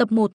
Tập 1.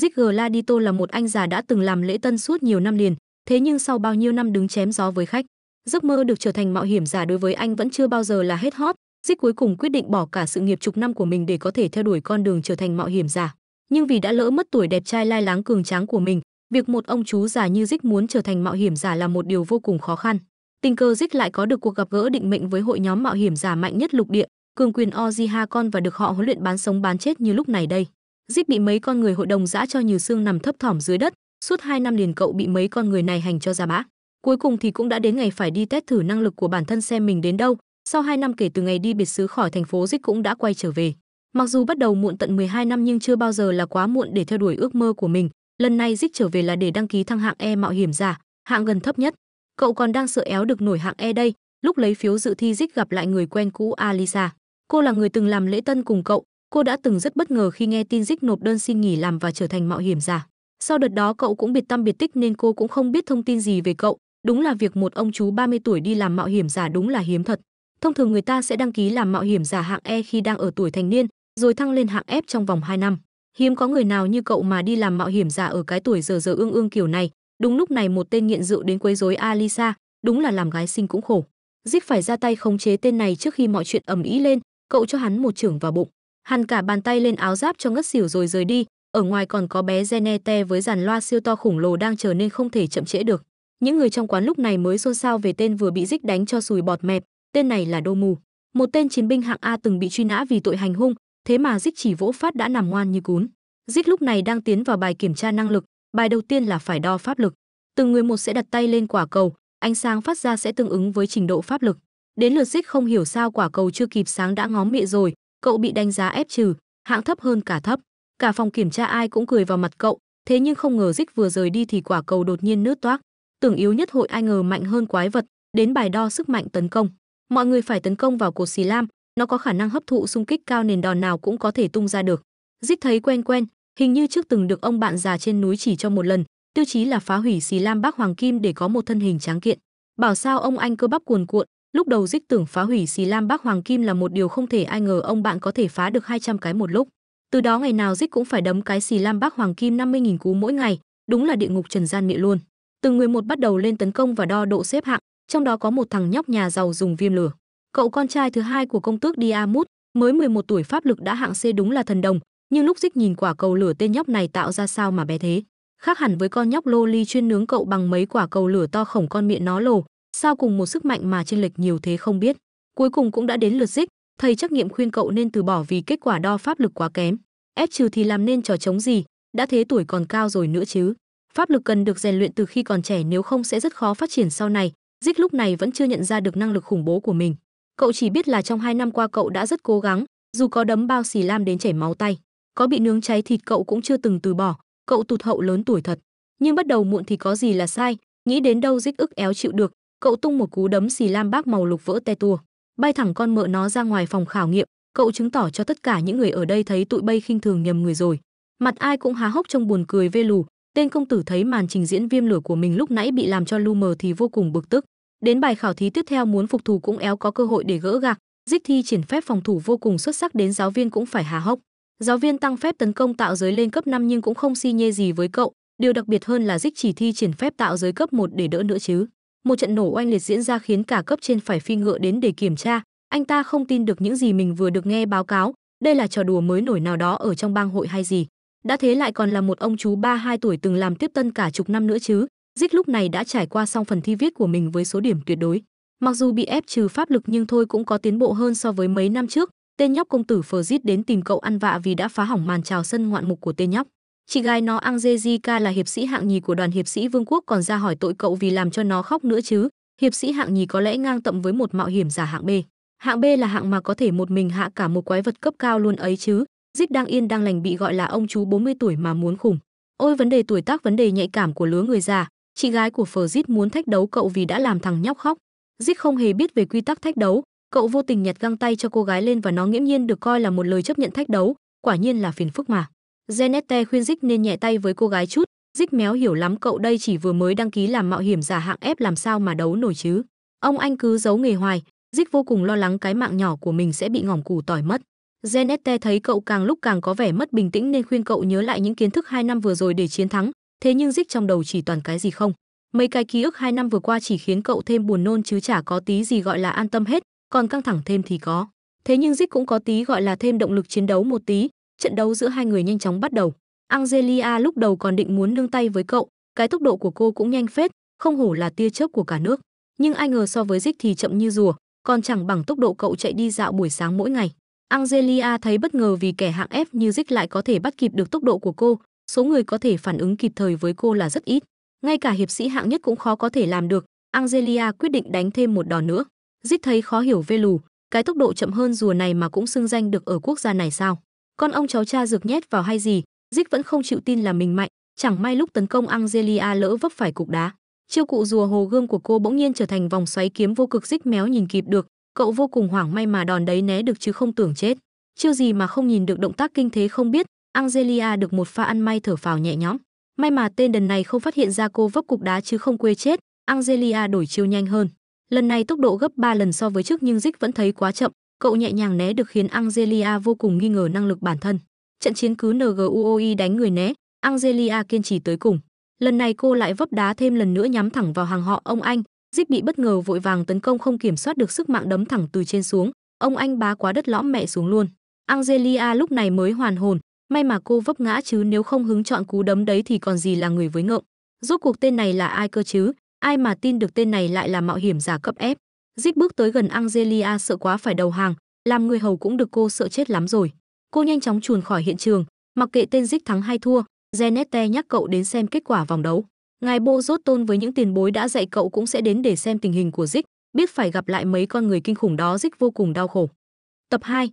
Zig Gladito là một anh già đã từng làm lễ tân suốt nhiều năm liền, thế nhưng sau bao nhiêu năm đứng chém gió với khách, giấc mơ được trở thành mạo hiểm giả đối với anh vẫn chưa bao giờ là hết hot. Zig cuối cùng quyết định bỏ cả sự nghiệp chục năm của mình để có thể theo đuổi con đường trở thành mạo hiểm giả. Nhưng vì đã lỡ mất tuổi đẹp trai lai láng cường tráng của mình, việc một ông chú già như Zig muốn trở thành mạo hiểm giả là một điều vô cùng khó khăn. Tình cờ Zig lại có được cuộc gặp gỡ định mệnh với hội nhóm mạo hiểm giả mạnh nhất lục địa, cường quyền Ozi Con và được họ huấn luyện bán sống bán chết như lúc này đây giết bị mấy con người hội đồng giã cho nhiều xương nằm thấp thỏm dưới đất suốt hai năm liền cậu bị mấy con người này hành cho ra bã cuối cùng thì cũng đã đến ngày phải đi test thử năng lực của bản thân xem mình đến đâu sau 2 năm kể từ ngày đi biệt xứ khỏi thành phố dích cũng đã quay trở về mặc dù bắt đầu muộn tận 12 năm nhưng chưa bao giờ là quá muộn để theo đuổi ước mơ của mình lần này dích trở về là để đăng ký thăng hạng e mạo hiểm giả hạng gần thấp nhất cậu còn đang sợ éo được nổi hạng e đây lúc lấy phiếu dự thi dích gặp lại người quen cũ alisa cô là người từng làm lễ tân cùng cậu Cô đã từng rất bất ngờ khi nghe tin Dích nộp đơn xin nghỉ làm và trở thành mạo hiểm giả. Sau đợt đó cậu cũng biệt tâm biệt tích nên cô cũng không biết thông tin gì về cậu. Đúng là việc một ông chú 30 tuổi đi làm mạo hiểm giả đúng là hiếm thật. Thông thường người ta sẽ đăng ký làm mạo hiểm giả hạng E khi đang ở tuổi thành niên, rồi thăng lên hạng F trong vòng 2 năm. Hiếm có người nào như cậu mà đi làm mạo hiểm giả ở cái tuổi giờ giờ ương ương kiểu này. Đúng lúc này một tên nghiện rượu đến quấy rối Alisa, đúng là làm gái sinh cũng khổ. Dích phải ra tay khống chế tên này trước khi mọi chuyện ầm ĩ lên, cậu cho hắn một chưởng vào bụng. Hắn cả bàn tay lên áo giáp cho ngất xỉu rồi rời đi, ở ngoài còn có bé Genete với dàn loa siêu to khổng lồ đang chờ nên không thể chậm trễ được. Những người trong quán lúc này mới xôn xao về tên vừa bị dích đánh cho sùi bọt mẹp, tên này là Đô Mù, một tên chiến binh hạng A từng bị truy nã vì tội hành hung, thế mà dích chỉ vỗ phát đã nằm ngoan như cún. Dích lúc này đang tiến vào bài kiểm tra năng lực, bài đầu tiên là phải đo pháp lực. Từng người một sẽ đặt tay lên quả cầu, ánh sáng phát ra sẽ tương ứng với trình độ pháp lực. Đến lượt dích không hiểu sao quả cầu chưa kịp sáng đã ngóm miệng rồi, cậu bị đánh giá ép trừ, hạng thấp hơn cả thấp. Cả phòng kiểm tra ai cũng cười vào mặt cậu, thế nhưng không ngờ Dích vừa rời đi thì quả cầu đột nhiên nứt toác. Tưởng yếu nhất hội ai ngờ mạnh hơn quái vật, đến bài đo sức mạnh tấn công. Mọi người phải tấn công vào cột xì lam, nó có khả năng hấp thụ xung kích cao nền đòn nào cũng có thể tung ra được. Dích thấy quen quen, hình như trước từng được ông bạn già trên núi chỉ cho một lần, tiêu chí là phá hủy xì lam bác hoàng kim để có một thân hình tráng kiện. Bảo sao ông anh cơ bắp cuồn cuộn, Lúc đầu dích tưởng phá hủy xì lam bác hoàng kim là một điều không thể ai ngờ ông bạn có thể phá được 200 cái một lúc. Từ đó ngày nào dích cũng phải đấm cái xì lam bác hoàng kim 50.000 cú mỗi ngày, đúng là địa ngục trần gian địa luôn. Từng người một bắt đầu lên tấn công và đo độ xếp hạng, trong đó có một thằng nhóc nhà giàu dùng viêm lửa. Cậu con trai thứ hai của công tước Diamut, mới 11 tuổi pháp lực đã hạng C đúng là thần đồng, nhưng lúc dích nhìn quả cầu lửa tên nhóc này tạo ra sao mà bé thế. Khác hẳn với con nhóc loli chuyên nướng cậu bằng mấy quả cầu lửa to khổng con miệng nó lồ, sao cùng một sức mạnh mà chênh lệch nhiều thế không biết. Cuối cùng cũng đã đến lượt dích, thầy trắc nghiệm khuyên cậu nên từ bỏ vì kết quả đo pháp lực quá kém. Ép trừ thì làm nên trò chống gì, đã thế tuổi còn cao rồi nữa chứ. Pháp lực cần được rèn luyện từ khi còn trẻ nếu không sẽ rất khó phát triển sau này. Dích lúc này vẫn chưa nhận ra được năng lực khủng bố của mình. Cậu chỉ biết là trong hai năm qua cậu đã rất cố gắng, dù có đấm bao xì lam đến chảy máu tay, có bị nướng cháy thịt cậu cũng chưa từng từ bỏ, cậu tụt hậu lớn tuổi thật. Nhưng bắt đầu muộn thì có gì là sai, nghĩ đến đâu dích ức éo chịu được, cậu tung một cú đấm xì lam bác màu lục vỡ te tua bay thẳng con mợ nó ra ngoài phòng khảo nghiệm cậu chứng tỏ cho tất cả những người ở đây thấy tụi bay khinh thường nhầm người rồi mặt ai cũng há hốc trong buồn cười vê lù tên công tử thấy màn trình diễn viêm lửa của mình lúc nãy bị làm cho lu mờ thì vô cùng bực tức đến bài khảo thí tiếp theo muốn phục thù cũng éo có cơ hội để gỡ gạc dích thi triển phép phòng thủ vô cùng xuất sắc đến giáo viên cũng phải há hốc giáo viên tăng phép tấn công tạo giới lên cấp 5 nhưng cũng không si nhê gì với cậu điều đặc biệt hơn là dích chỉ thi triển phép tạo giới cấp 1 để đỡ nữa chứ một trận nổ oanh liệt diễn ra khiến cả cấp trên phải phi ngựa đến để kiểm tra anh ta không tin được những gì mình vừa được nghe báo cáo đây là trò đùa mới nổi nào đó ở trong bang hội hay gì đã thế lại còn là một ông chú ba hai tuổi từng làm tiếp tân cả chục năm nữa chứ dích lúc này đã trải qua xong phần thi viết của mình với số điểm tuyệt đối mặc dù bị ép trừ pháp lực nhưng thôi cũng có tiến bộ hơn so với mấy năm trước tên nhóc công tử phờ rít đến tìm cậu ăn vạ vì đã phá hỏng màn trào sân ngoạn mục của tên nhóc Chị gái nó Angelica là hiệp sĩ hạng nhì của đoàn hiệp sĩ vương quốc còn ra hỏi tội cậu vì làm cho nó khóc nữa chứ. Hiệp sĩ hạng nhì có lẽ ngang tầm với một mạo hiểm giả hạng B. Hạng B là hạng mà có thể một mình hạ cả một quái vật cấp cao luôn ấy chứ. Dít đang yên đang lành bị gọi là ông chú 40 tuổi mà muốn khủng. Ôi vấn đề tuổi tác vấn đề nhạy cảm của lứa người già, chị gái của Phở Dít muốn thách đấu cậu vì đã làm thằng nhóc khóc. Dít không hề biết về quy tắc thách đấu, cậu vô tình nhặt găng tay cho cô gái lên và nó nghiễm nhiên được coi là một lời chấp nhận thách đấu, quả nhiên là phiền phức mà. Genette khuyên Dick nên nhẹ tay với cô gái chút, Dick méo hiểu lắm cậu đây chỉ vừa mới đăng ký làm mạo hiểm giả hạng ép làm sao mà đấu nổi chứ. Ông anh cứ giấu nghề hoài, Dick vô cùng lo lắng cái mạng nhỏ của mình sẽ bị ngỏm củ tỏi mất. Genette thấy cậu càng lúc càng có vẻ mất bình tĩnh nên khuyên cậu nhớ lại những kiến thức hai năm vừa rồi để chiến thắng, thế nhưng Dick trong đầu chỉ toàn cái gì không. Mấy cái ký ức hai năm vừa qua chỉ khiến cậu thêm buồn nôn chứ chả có tí gì gọi là an tâm hết, còn căng thẳng thêm thì có. Thế nhưng Dick cũng có tí gọi là thêm động lực chiến đấu một tí, trận đấu giữa hai người nhanh chóng bắt đầu. Angelia lúc đầu còn định muốn nương tay với cậu, cái tốc độ của cô cũng nhanh phết, không hổ là tia chớp của cả nước. Nhưng ai ngờ so với Dick thì chậm như rùa, còn chẳng bằng tốc độ cậu chạy đi dạo buổi sáng mỗi ngày. Angelia thấy bất ngờ vì kẻ hạng F như Dick lại có thể bắt kịp được tốc độ của cô, số người có thể phản ứng kịp thời với cô là rất ít. Ngay cả hiệp sĩ hạng nhất cũng khó có thể làm được, Angelia quyết định đánh thêm một đòn nữa. Dick thấy khó hiểu về lù, cái tốc độ chậm hơn rùa này mà cũng xưng danh được ở quốc gia này sao? con ông cháu cha dược nhét vào hay gì dích vẫn không chịu tin là mình mạnh chẳng may lúc tấn công angelia lỡ vấp phải cục đá chiêu cụ rùa hồ gươm của cô bỗng nhiên trở thành vòng xoáy kiếm vô cực dích méo nhìn kịp được cậu vô cùng hoảng may mà đòn đấy né được chứ không tưởng chết chiêu gì mà không nhìn được động tác kinh thế không biết angelia được một pha ăn may thở phào nhẹ nhõm may mà tên đần này không phát hiện ra cô vấp cục đá chứ không quê chết angelia đổi chiêu nhanh hơn lần này tốc độ gấp 3 lần so với trước nhưng dích vẫn thấy quá chậm cậu nhẹ nhàng né được khiến Angelia vô cùng nghi ngờ năng lực bản thân. Trận chiến cứ NGUOI đánh người né, Angelia kiên trì tới cùng. Lần này cô lại vấp đá thêm lần nữa nhắm thẳng vào hàng họ ông anh, Dích bị bất ngờ vội vàng tấn công không kiểm soát được sức mạng đấm thẳng từ trên xuống, ông anh bá quá đất lõm mẹ xuống luôn. Angelia lúc này mới hoàn hồn, may mà cô vấp ngã chứ nếu không hứng chọn cú đấm đấy thì còn gì là người với ngộng. Rốt cuộc tên này là ai cơ chứ, ai mà tin được tên này lại là mạo hiểm giả cấp F. Dít bước tới gần Angelia sợ quá phải đầu hàng, làm người hầu cũng được cô sợ chết lắm rồi. Cô nhanh chóng chuồn khỏi hiện trường, mặc kệ tên Dít thắng hay thua, Genette nhắc cậu đến xem kết quả vòng đấu. Ngài Bô rốt tôn với những tiền bối đã dạy cậu cũng sẽ đến để xem tình hình của Dích, biết phải gặp lại mấy con người kinh khủng đó Dích vô cùng đau khổ. Tập 2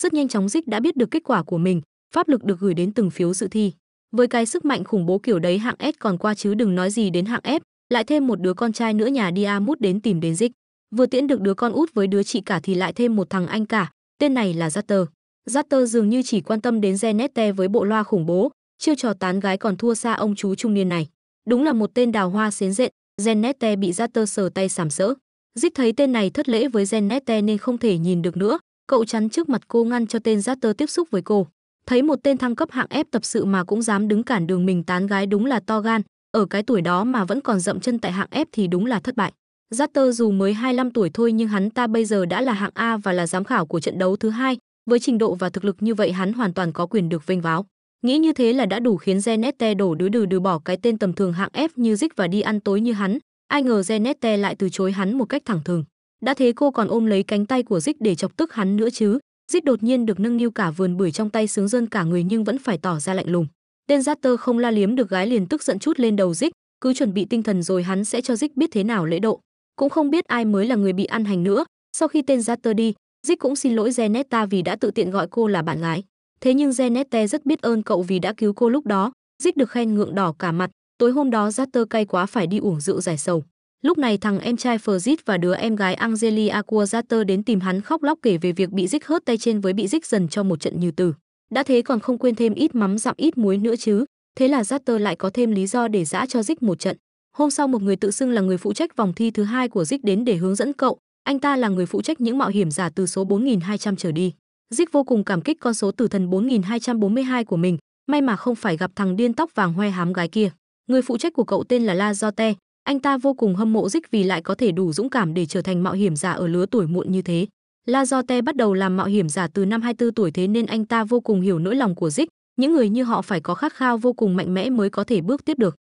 Rất nhanh chóng Dích đã biết được kết quả của mình, pháp lực được gửi đến từng phiếu dự thi. Với cái sức mạnh khủng bố kiểu đấy hạng S còn qua chứ đừng nói gì đến hạng F, lại thêm một đứa con trai nữa nhà Diamut đến tìm đến Dích vừa tiễn được đứa con út với đứa chị cả thì lại thêm một thằng anh cả, tên này là Zatter. Zatter dường như chỉ quan tâm đến Genette với bộ loa khủng bố, chiêu trò tán gái còn thua xa ông chú trung niên này. Đúng là một tên đào hoa xến rện, Genette bị Zatter sờ tay sảm sỡ. Dích thấy tên này thất lễ với Genette nên không thể nhìn được nữa, cậu chắn trước mặt cô ngăn cho tên Zatter tiếp xúc với cô. Thấy một tên thăng cấp hạng ép tập sự mà cũng dám đứng cản đường mình tán gái đúng là to gan, ở cái tuổi đó mà vẫn còn dậm chân tại hạng ép thì đúng là thất bại. Zatter dù mới 25 tuổi thôi nhưng hắn ta bây giờ đã là hạng A và là giám khảo của trận đấu thứ hai, với trình độ và thực lực như vậy hắn hoàn toàn có quyền được vinh váo. Nghĩ như thế là đã đủ khiến Genette đổ đứa đừ đừ bỏ cái tên tầm thường hạng F như Zik và đi ăn tối như hắn, ai ngờ Genette lại từ chối hắn một cách thẳng thường. Đã thế cô còn ôm lấy cánh tay của Zik để chọc tức hắn nữa chứ. Zik đột nhiên được nâng niu cả vườn bưởi trong tay sướng rơn cả người nhưng vẫn phải tỏ ra lạnh lùng. Tên Zatter không la liếm được gái liền tức giận chút lên đầu Zik, cứ chuẩn bị tinh thần rồi hắn sẽ cho Zik biết thế nào lễ độ cũng không biết ai mới là người bị ăn hành nữa sau khi tên Jatter đi Dick cũng xin lỗi Genetta vì đã tự tiện gọi cô là bạn gái thế nhưng Genette rất biết ơn cậu vì đã cứu cô lúc đó Dick được khen ngượng đỏ cả mặt tối hôm đó Jatter cay quá phải đi uống rượu giải sầu lúc này thằng em trai Frizz và đứa em gái Angelia của Jatter đến tìm hắn khóc lóc kể về việc bị Dick hớt tay trên với bị Dick dần cho một trận như từ. đã thế còn không quên thêm ít mắm dặm ít muối nữa chứ thế là Jatter lại có thêm lý do để giã cho Dick một trận Hôm sau một người tự xưng là người phụ trách vòng thi thứ hai của Zik đến để hướng dẫn cậu, anh ta là người phụ trách những mạo hiểm giả từ số 4200 trở đi. Zik vô cùng cảm kích con số tử thần 4242 của mình, may mà không phải gặp thằng điên tóc vàng hoe hám gái kia. Người phụ trách của cậu tên là La Jote, anh ta vô cùng hâm mộ Zik vì lại có thể đủ dũng cảm để trở thành mạo hiểm giả ở lứa tuổi muộn như thế. La Jote bắt đầu làm mạo hiểm giả từ năm 24 tuổi thế nên anh ta vô cùng hiểu nỗi lòng của Zik, những người như họ phải có khát khao vô cùng mạnh mẽ mới có thể bước tiếp được.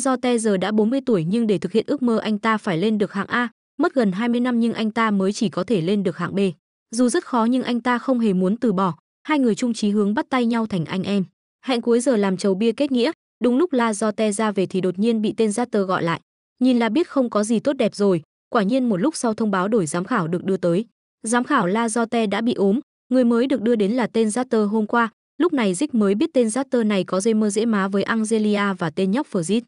Do Te giờ đã 40 tuổi nhưng để thực hiện ước mơ anh ta phải lên được hạng A, mất gần 20 năm nhưng anh ta mới chỉ có thể lên được hạng B. Dù rất khó nhưng anh ta không hề muốn từ bỏ, hai người chung chí hướng bắt tay nhau thành anh em. Hẹn cuối giờ làm chầu bia kết nghĩa, đúng lúc La Do Te ra về thì đột nhiên bị tên Zater gọi lại. Nhìn là biết không có gì tốt đẹp rồi, quả nhiên một lúc sau thông báo đổi giám khảo được đưa tới. Giám khảo La Do Te đã bị ốm, người mới được đưa đến là tên Zater hôm qua, Lúc này Dick mới biết tên Carter này có dây mơ dễ má với Angelia và tên nhóc Fritz.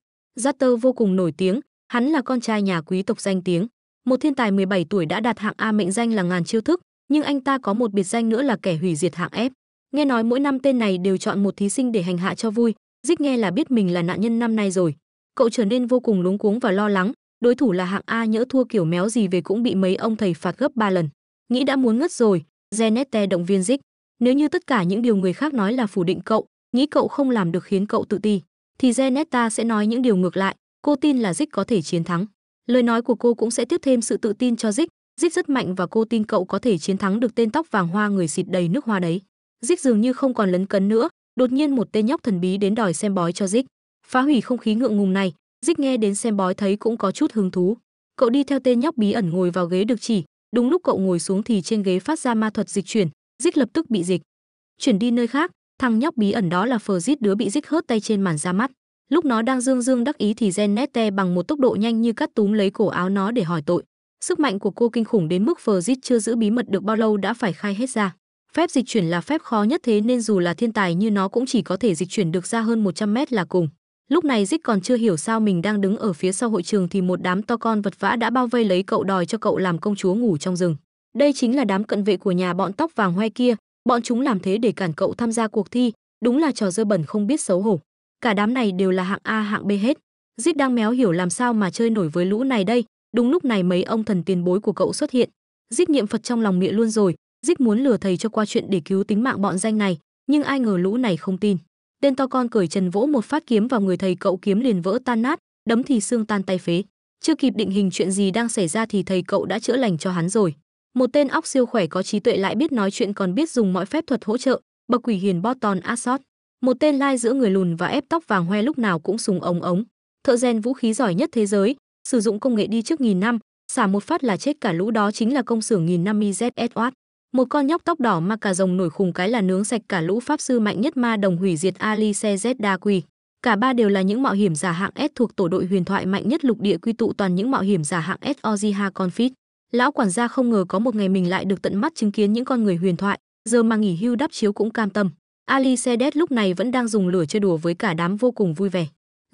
Carter vô cùng nổi tiếng, hắn là con trai nhà quý tộc danh tiếng. Một thiên tài 17 tuổi đã đạt hạng A mệnh danh là ngàn chiêu thức, nhưng anh ta có một biệt danh nữa là kẻ hủy diệt hạng F. Nghe nói mỗi năm tên này đều chọn một thí sinh để hành hạ cho vui, Dick nghe là biết mình là nạn nhân năm nay rồi. Cậu trở nên vô cùng lúng cuống và lo lắng, đối thủ là hạng A nhỡ thua kiểu méo gì về cũng bị mấy ông thầy phạt gấp 3 lần. Nghĩ đã muốn ngất rồi, Genette động viên Dick. Nếu như tất cả những điều người khác nói là phủ định cậu, nghĩ cậu không làm được khiến cậu tự ti, thì Genetta sẽ nói những điều ngược lại, cô tin là Dick có thể chiến thắng. Lời nói của cô cũng sẽ tiếp thêm sự tự tin cho Dick, Dick rất mạnh và cô tin cậu có thể chiến thắng được tên tóc vàng hoa người xịt đầy nước hoa đấy. Dick dường như không còn lấn cấn nữa, đột nhiên một tên nhóc thần bí đến đòi xem bói cho Dick. Phá hủy không khí ngượng ngùng này, Dick nghe đến xem bói thấy cũng có chút hứng thú. Cậu đi theo tên nhóc bí ẩn ngồi vào ghế được chỉ, đúng lúc cậu ngồi xuống thì trên ghế phát ra ma thuật dịch chuyển, Dích lập tức bị dịch. Chuyển đi nơi khác, thằng nhóc bí ẩn đó là phờ Dít đứa bị dích hớt tay trên màn ra mắt. Lúc nó đang dương dương đắc ý thì Genette bằng một tốc độ nhanh như cắt túm lấy cổ áo nó để hỏi tội. Sức mạnh của cô kinh khủng đến mức phờ Dít chưa giữ bí mật được bao lâu đã phải khai hết ra. Phép dịch chuyển là phép khó nhất thế nên dù là thiên tài như nó cũng chỉ có thể dịch chuyển được ra hơn 100 mét là cùng. Lúc này Dích còn chưa hiểu sao mình đang đứng ở phía sau hội trường thì một đám to con vật vã đã bao vây lấy cậu đòi cho cậu làm công chúa ngủ trong rừng. Đây chính là đám cận vệ của nhà bọn tóc vàng hoe kia, bọn chúng làm thế để cản cậu tham gia cuộc thi, đúng là trò dơ bẩn không biết xấu hổ. Cả đám này đều là hạng A hạng B hết. Giết đang méo hiểu làm sao mà chơi nổi với lũ này đây, đúng lúc này mấy ông thần tiền bối của cậu xuất hiện. Giết niệm Phật trong lòng miệng luôn rồi, giết muốn lừa thầy cho qua chuyện để cứu tính mạng bọn danh này, nhưng ai ngờ lũ này không tin. Tên to con cởi trần vỗ một phát kiếm vào người thầy cậu kiếm liền vỡ tan nát, đấm thì xương tan tay phế. Chưa kịp định hình chuyện gì đang xảy ra thì thầy cậu đã chữa lành cho hắn rồi một tên óc siêu khỏe có trí tuệ lại biết nói chuyện còn biết dùng mọi phép thuật hỗ trợ bậc quỷ hiền Boton Assot, một tên lai giữa người lùn và ép tóc vàng hoe lúc nào cũng súng ống ống, thợ rèn vũ khí giỏi nhất thế giới, sử dụng công nghệ đi trước nghìn năm, xả một phát là chết cả lũ đó chính là công xưởng nghìn năm IZ Edward. Một con nhóc tóc đỏ mà cả rồng nổi khùng cái là nướng sạch cả lũ pháp sư mạnh nhất ma đồng hủy diệt Ali Zedda Quỳ. Cả ba đều là những mạo hiểm giả hạng S thuộc tổ đội huyền thoại mạnh nhất lục địa quy tụ toàn những mạo hiểm giả hạng S Oziha Confit lão quản gia không ngờ có một ngày mình lại được tận mắt chứng kiến những con người huyền thoại giờ mà nghỉ hưu đắp chiếu cũng cam tâm ali sedet lúc này vẫn đang dùng lửa chơi đùa với cả đám vô cùng vui vẻ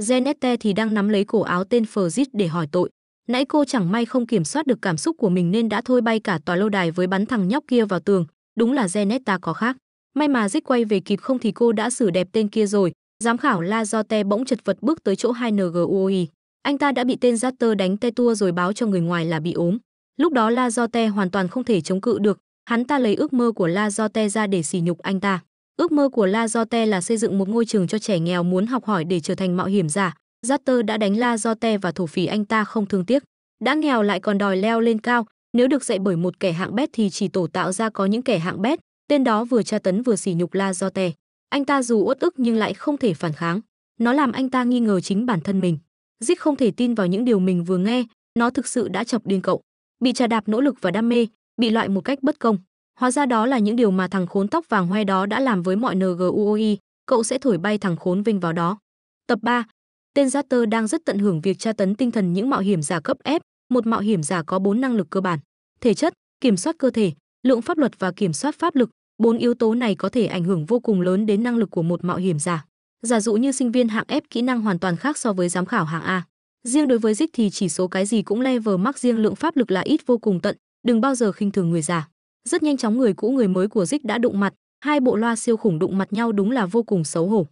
genette thì đang nắm lấy cổ áo tên fergit để hỏi tội nãy cô chẳng may không kiểm soát được cảm xúc của mình nên đã thôi bay cả tòa lâu đài với bắn thằng nhóc kia vào tường đúng là genetta có khác may mà dích quay về kịp không thì cô đã xử đẹp tên kia rồi giám khảo la do te bỗng chật vật bước tới chỗ hai ngui anh ta đã bị tên giáp đánh te tua rồi báo cho người ngoài là bị ốm Lúc đó La Te hoàn toàn không thể chống cự được, hắn ta lấy ước mơ của La Te ra để sỉ nhục anh ta. Ước mơ của La Te là xây dựng một ngôi trường cho trẻ nghèo muốn học hỏi để trở thành mạo hiểm giả. Zatter đã đánh La Te và thổ phỉ anh ta không thương tiếc. Đã nghèo lại còn đòi leo lên cao, nếu được dạy bởi một kẻ hạng bét thì chỉ tổ tạo ra có những kẻ hạng bét, tên đó vừa tra tấn vừa sỉ nhục La Te. Anh ta dù uất ức nhưng lại không thể phản kháng. Nó làm anh ta nghi ngờ chính bản thân mình. Giết không thể tin vào những điều mình vừa nghe, nó thực sự đã chọc điên cậu bị trà đạp nỗ lực và đam mê bị loại một cách bất công hóa ra đó là những điều mà thằng khốn tóc vàng hoe đó đã làm với mọi ngui cậu sẽ thổi bay thằng khốn vinh vào đó tập 3. tên Tơ đang rất tận hưởng việc tra tấn tinh thần những mạo hiểm giả cấp f một mạo hiểm giả có bốn năng lực cơ bản thể chất kiểm soát cơ thể lượng pháp luật và kiểm soát pháp lực bốn yếu tố này có thể ảnh hưởng vô cùng lớn đến năng lực của một mạo hiểm giả giả dụ như sinh viên hạng f kỹ năng hoàn toàn khác so với giám khảo hạng a Riêng đối với dích thì chỉ số cái gì cũng level max riêng lượng pháp lực là ít vô cùng tận, đừng bao giờ khinh thường người già. Rất nhanh chóng người cũ người mới của dích đã đụng mặt, hai bộ loa siêu khủng đụng mặt nhau đúng là vô cùng xấu hổ.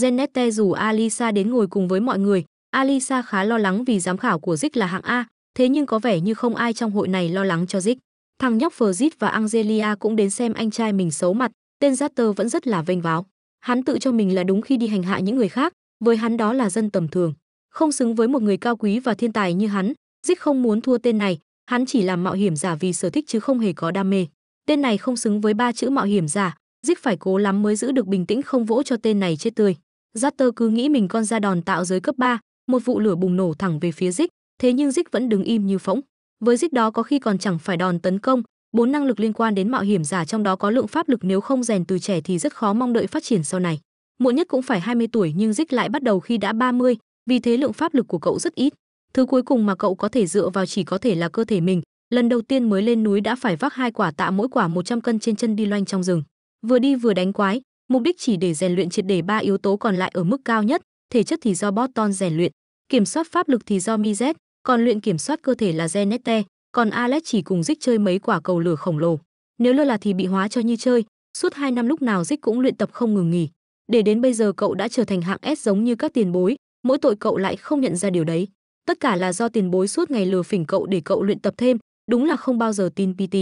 Genette dù Alisa đến ngồi cùng với mọi người, Alisa khá lo lắng vì giám khảo của dích là hạng A, thế nhưng có vẻ như không ai trong hội này lo lắng cho dích. Thằng nhóc phờ Frizz và Angelia cũng đến xem anh trai mình xấu mặt, tên Zatter vẫn rất là vênh váo. Hắn tự cho mình là đúng khi đi hành hạ những người khác, với hắn đó là dân tầm thường không xứng với một người cao quý và thiên tài như hắn dích không muốn thua tên này hắn chỉ làm mạo hiểm giả vì sở thích chứ không hề có đam mê tên này không xứng với ba chữ mạo hiểm giả dích phải cố lắm mới giữ được bình tĩnh không vỗ cho tên này chết tươi giáp cứ nghĩ mình con ra đòn tạo giới cấp 3, một vụ lửa bùng nổ thẳng về phía dích thế nhưng dích vẫn đứng im như phỗng với dích đó có khi còn chẳng phải đòn tấn công bốn năng lực liên quan đến mạo hiểm giả trong đó có lượng pháp lực nếu không rèn từ trẻ thì rất khó mong đợi phát triển sau này muộn nhất cũng phải 20 tuổi nhưng dích lại bắt đầu khi đã 30, vì thế lượng pháp lực của cậu rất ít. Thứ cuối cùng mà cậu có thể dựa vào chỉ có thể là cơ thể mình. Lần đầu tiên mới lên núi đã phải vác hai quả tạ mỗi quả 100 cân trên chân đi loanh trong rừng. Vừa đi vừa đánh quái, mục đích chỉ để rèn luyện triệt để ba yếu tố còn lại ở mức cao nhất, thể chất thì do Boston rèn luyện, kiểm soát pháp lực thì do Mizet, còn luyện kiểm soát cơ thể là Genette, còn Alex chỉ cùng Dích chơi mấy quả cầu lửa khổng lồ. Nếu lơ là thì bị hóa cho như chơi, suốt 2 năm lúc nào Dích cũng luyện tập không ngừng nghỉ. Để đến bây giờ cậu đã trở thành hạng S giống như các tiền bối, mỗi tội cậu lại không nhận ra điều đấy tất cả là do tiền bối suốt ngày lừa phỉnh cậu để cậu luyện tập thêm đúng là không bao giờ tin pt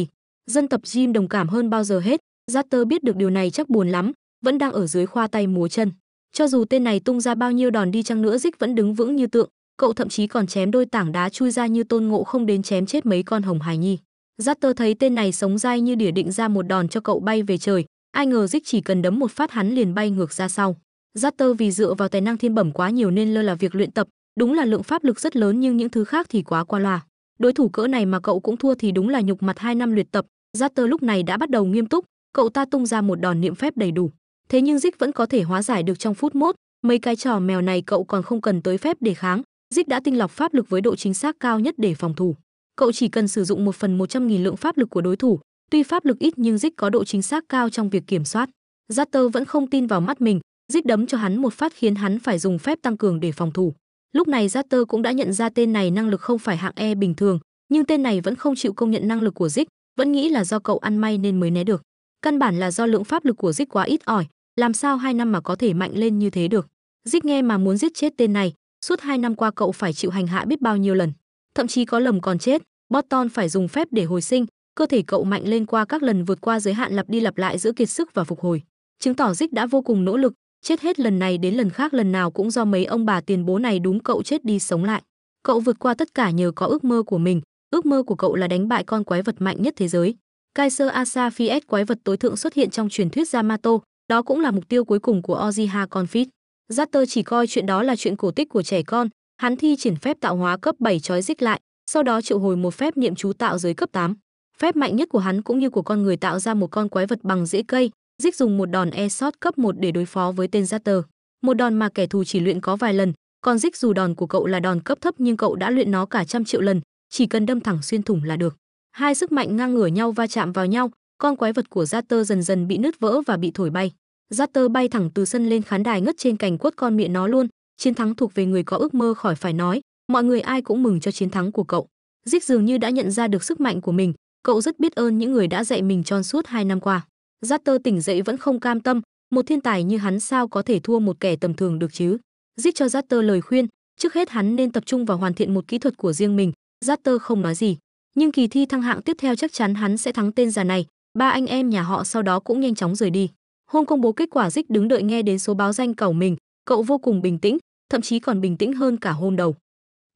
dân tập gym đồng cảm hơn bao giờ hết Zatter biết được điều này chắc buồn lắm vẫn đang ở dưới khoa tay múa chân cho dù tên này tung ra bao nhiêu đòn đi chăng nữa dích vẫn đứng vững như tượng cậu thậm chí còn chém đôi tảng đá chui ra như tôn ngộ không đến chém chết mấy con hồng hài nhi Zatter thấy tên này sống dai như đỉa định ra một đòn cho cậu bay về trời ai ngờ dích chỉ cần đấm một phát hắn liền bay ngược ra sau Zatter vì dựa vào tài năng thiên bẩm quá nhiều nên lơ là việc luyện tập, đúng là lượng pháp lực rất lớn nhưng những thứ khác thì quá qua loa. Đối thủ cỡ này mà cậu cũng thua thì đúng là nhục mặt hai năm luyện tập. Zatter lúc này đã bắt đầu nghiêm túc, cậu ta tung ra một đòn niệm phép đầy đủ. Thế nhưng Dích vẫn có thể hóa giải được trong phút mốt, mấy cái trò mèo này cậu còn không cần tới phép để kháng, Dích đã tinh lọc pháp lực với độ chính xác cao nhất để phòng thủ. Cậu chỉ cần sử dụng một phần một trăm nghìn lượng pháp lực của đối thủ, tuy pháp lực ít nhưng Dích có độ chính xác cao trong việc kiểm soát. Zatter vẫn không tin vào mắt mình, Rít đấm cho hắn một phát khiến hắn phải dùng phép tăng cường để phòng thủ. Lúc này Zatter cũng đã nhận ra tên này năng lực không phải hạng E bình thường, nhưng tên này vẫn không chịu công nhận năng lực của Dích, vẫn nghĩ là do cậu ăn may nên mới né được. Căn bản là do lượng pháp lực của Dích quá ít ỏi, làm sao hai năm mà có thể mạnh lên như thế được. Dích nghe mà muốn giết chết tên này, suốt hai năm qua cậu phải chịu hành hạ biết bao nhiêu lần, thậm chí có lầm còn chết, Boston phải dùng phép để hồi sinh, cơ thể cậu mạnh lên qua các lần vượt qua giới hạn lặp đi lặp lại giữa kiệt sức và phục hồi, chứng tỏ Dích đã vô cùng nỗ lực, chết hết lần này đến lần khác lần nào cũng do mấy ông bà tiền bố này đúng cậu chết đi sống lại. Cậu vượt qua tất cả nhờ có ước mơ của mình, ước mơ của cậu là đánh bại con quái vật mạnh nhất thế giới. Kaiser Asaphies quái vật tối thượng xuất hiện trong truyền thuyết Yamato, đó cũng là mục tiêu cuối cùng của Ojiha Confit. Zatter chỉ coi chuyện đó là chuyện cổ tích của trẻ con, hắn thi triển phép tạo hóa cấp 7 trói dích lại, sau đó triệu hồi một phép niệm chú tạo giới cấp 8. Phép mạnh nhất của hắn cũng như của con người tạo ra một con quái vật bằng rễ cây, Dích dùng một đòn Esot cấp 1 để đối phó với tên Giáp Tơ. Một đòn mà kẻ thù chỉ luyện có vài lần, còn Dích dù đòn của cậu là đòn cấp thấp nhưng cậu đã luyện nó cả trăm triệu lần, chỉ cần đâm thẳng xuyên thủng là được. Hai sức mạnh ngang ngửa nhau va chạm vào nhau, con quái vật của Giáp Tơ dần dần bị nứt vỡ và bị thổi bay. Giáp Tơ bay thẳng từ sân lên khán đài ngất trên cành quất con miệng nó luôn, chiến thắng thuộc về người có ước mơ khỏi phải nói, mọi người ai cũng mừng cho chiến thắng của cậu. Dích dường như đã nhận ra được sức mạnh của mình, cậu rất biết ơn những người đã dạy mình tròn suốt hai năm qua. Carter tỉnh dậy vẫn không cam tâm, một thiên tài như hắn sao có thể thua một kẻ tầm thường được chứ? Giết cho Carter lời khuyên, trước hết hắn nên tập trung vào hoàn thiện một kỹ thuật của riêng mình. Carter không nói gì, nhưng kỳ thi thăng hạng tiếp theo chắc chắn hắn sẽ thắng tên già này. Ba anh em nhà họ sau đó cũng nhanh chóng rời đi. Hôm công bố kết quả dích đứng đợi nghe đến số báo danh cầu mình, cậu vô cùng bình tĩnh, thậm chí còn bình tĩnh hơn cả hôm đầu.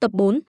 Tập 4.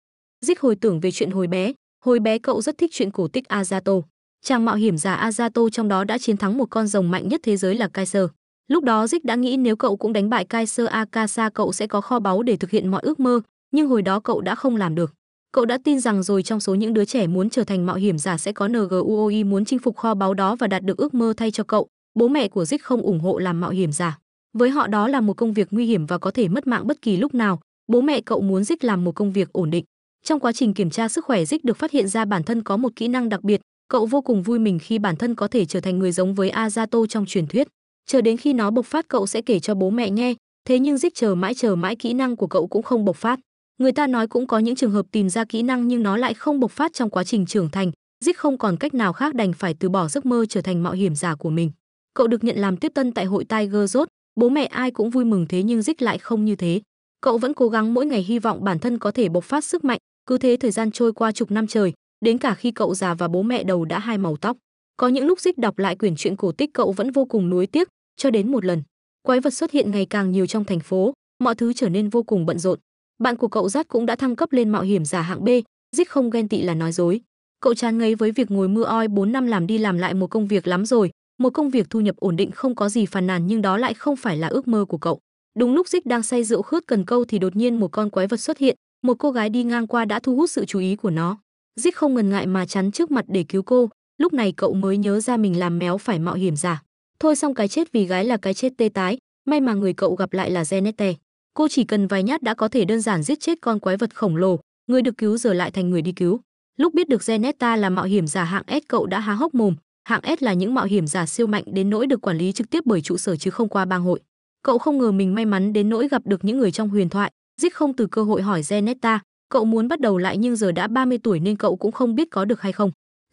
Dích hồi tưởng về chuyện hồi bé, hồi bé cậu rất thích chuyện cổ tích Azato chàng mạo hiểm giả Azato trong đó đã chiến thắng một con rồng mạnh nhất thế giới là Kaiser. Lúc đó Dích đã nghĩ nếu cậu cũng đánh bại Kaiser Akasa cậu sẽ có kho báu để thực hiện mọi ước mơ, nhưng hồi đó cậu đã không làm được. Cậu đã tin rằng rồi trong số những đứa trẻ muốn trở thành mạo hiểm giả sẽ có NGUOI muốn chinh phục kho báu đó và đạt được ước mơ thay cho cậu. Bố mẹ của Dích không ủng hộ làm mạo hiểm giả. Với họ đó là một công việc nguy hiểm và có thể mất mạng bất kỳ lúc nào. Bố mẹ cậu muốn Dích làm một công việc ổn định. Trong quá trình kiểm tra sức khỏe Dích được phát hiện ra bản thân có một kỹ năng đặc biệt, Cậu vô cùng vui mình khi bản thân có thể trở thành người giống với Azato trong truyền thuyết. Chờ đến khi nó bộc phát cậu sẽ kể cho bố mẹ nghe, thế nhưng dích chờ mãi chờ mãi kỹ năng của cậu cũng không bộc phát. Người ta nói cũng có những trường hợp tìm ra kỹ năng nhưng nó lại không bộc phát trong quá trình trưởng thành, dích không còn cách nào khác đành phải từ bỏ giấc mơ trở thành mạo hiểm giả của mình. Cậu được nhận làm tiếp tân tại hội Tiger Rốt, bố mẹ ai cũng vui mừng thế nhưng dích lại không như thế. Cậu vẫn cố gắng mỗi ngày hy vọng bản thân có thể bộc phát sức mạnh, cứ thế thời gian trôi qua chục năm trời, Đến cả khi cậu già và bố mẹ đầu đã hai màu tóc. Có những lúc dích đọc lại quyển truyện cổ tích cậu vẫn vô cùng nuối tiếc, cho đến một lần. Quái vật xuất hiện ngày càng nhiều trong thành phố, mọi thứ trở nên vô cùng bận rộn. Bạn của cậu Giác cũng đã thăng cấp lên mạo hiểm giả hạng B, dích không ghen tị là nói dối. Cậu chán ngấy với việc ngồi mưa oi 4 năm làm đi làm lại một công việc lắm rồi, một công việc thu nhập ổn định không có gì phàn nàn nhưng đó lại không phải là ước mơ của cậu. Đúng lúc Dích đang say rượu khướt cần câu thì đột nhiên một con quái vật xuất hiện, một cô gái đi ngang qua đã thu hút sự chú ý của nó. Dích không ngần ngại mà chắn trước mặt để cứu cô, lúc này cậu mới nhớ ra mình làm méo phải mạo hiểm giả. Thôi xong cái chết vì gái là cái chết tê tái, may mà người cậu gặp lại là Genete. Cô chỉ cần vài nhát đã có thể đơn giản giết chết con quái vật khổng lồ, người được cứu giờ lại thành người đi cứu. Lúc biết được Geneta là mạo hiểm giả hạng S cậu đã há hốc mồm, hạng S là những mạo hiểm giả siêu mạnh đến nỗi được quản lý trực tiếp bởi trụ sở chứ không qua bang hội. Cậu không ngờ mình may mắn đến nỗi gặp được những người trong huyền thoại, Dích không từ cơ hội hỏi Geneta, cậu muốn bắt đầu lại nhưng giờ đã 30 tuổi nên cậu cũng không biết có được hay không.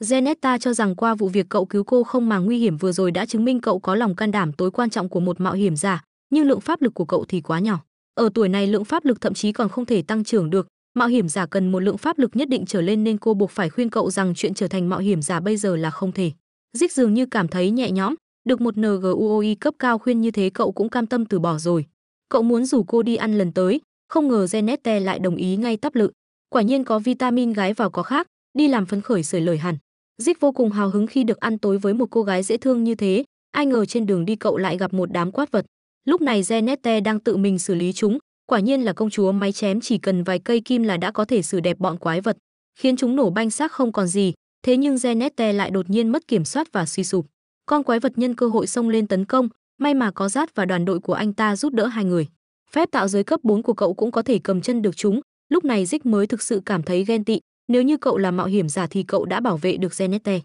Genetta cho rằng qua vụ việc cậu cứu cô không mà nguy hiểm vừa rồi đã chứng minh cậu có lòng can đảm tối quan trọng của một mạo hiểm giả, nhưng lượng pháp lực của cậu thì quá nhỏ. Ở tuổi này lượng pháp lực thậm chí còn không thể tăng trưởng được, mạo hiểm giả cần một lượng pháp lực nhất định trở lên nên cô buộc phải khuyên cậu rằng chuyện trở thành mạo hiểm giả bây giờ là không thể. Dích dường như cảm thấy nhẹ nhõm, được một NGUOI cấp cao khuyên như thế cậu cũng cam tâm từ bỏ rồi. Cậu muốn rủ cô đi ăn lần tới, không ngờ Genette lại đồng ý ngay tắp lự. Quả nhiên có vitamin gái vào có khác, đi làm phấn khởi sởi lời hẳn. Dích vô cùng hào hứng khi được ăn tối với một cô gái dễ thương như thế, ai ngờ trên đường đi cậu lại gặp một đám quát vật. Lúc này Genette đang tự mình xử lý chúng, quả nhiên là công chúa máy chém chỉ cần vài cây kim là đã có thể xử đẹp bọn quái vật, khiến chúng nổ banh xác không còn gì, thế nhưng Genette lại đột nhiên mất kiểm soát và suy sụp. Con quái vật nhân cơ hội xông lên tấn công, may mà có rát và đoàn đội của anh ta giúp đỡ hai người phép tạo giới cấp 4 của cậu cũng có thể cầm chân được chúng, lúc này Dick mới thực sự cảm thấy ghen tị, nếu như cậu là mạo hiểm giả thì cậu đã bảo vệ được Genette.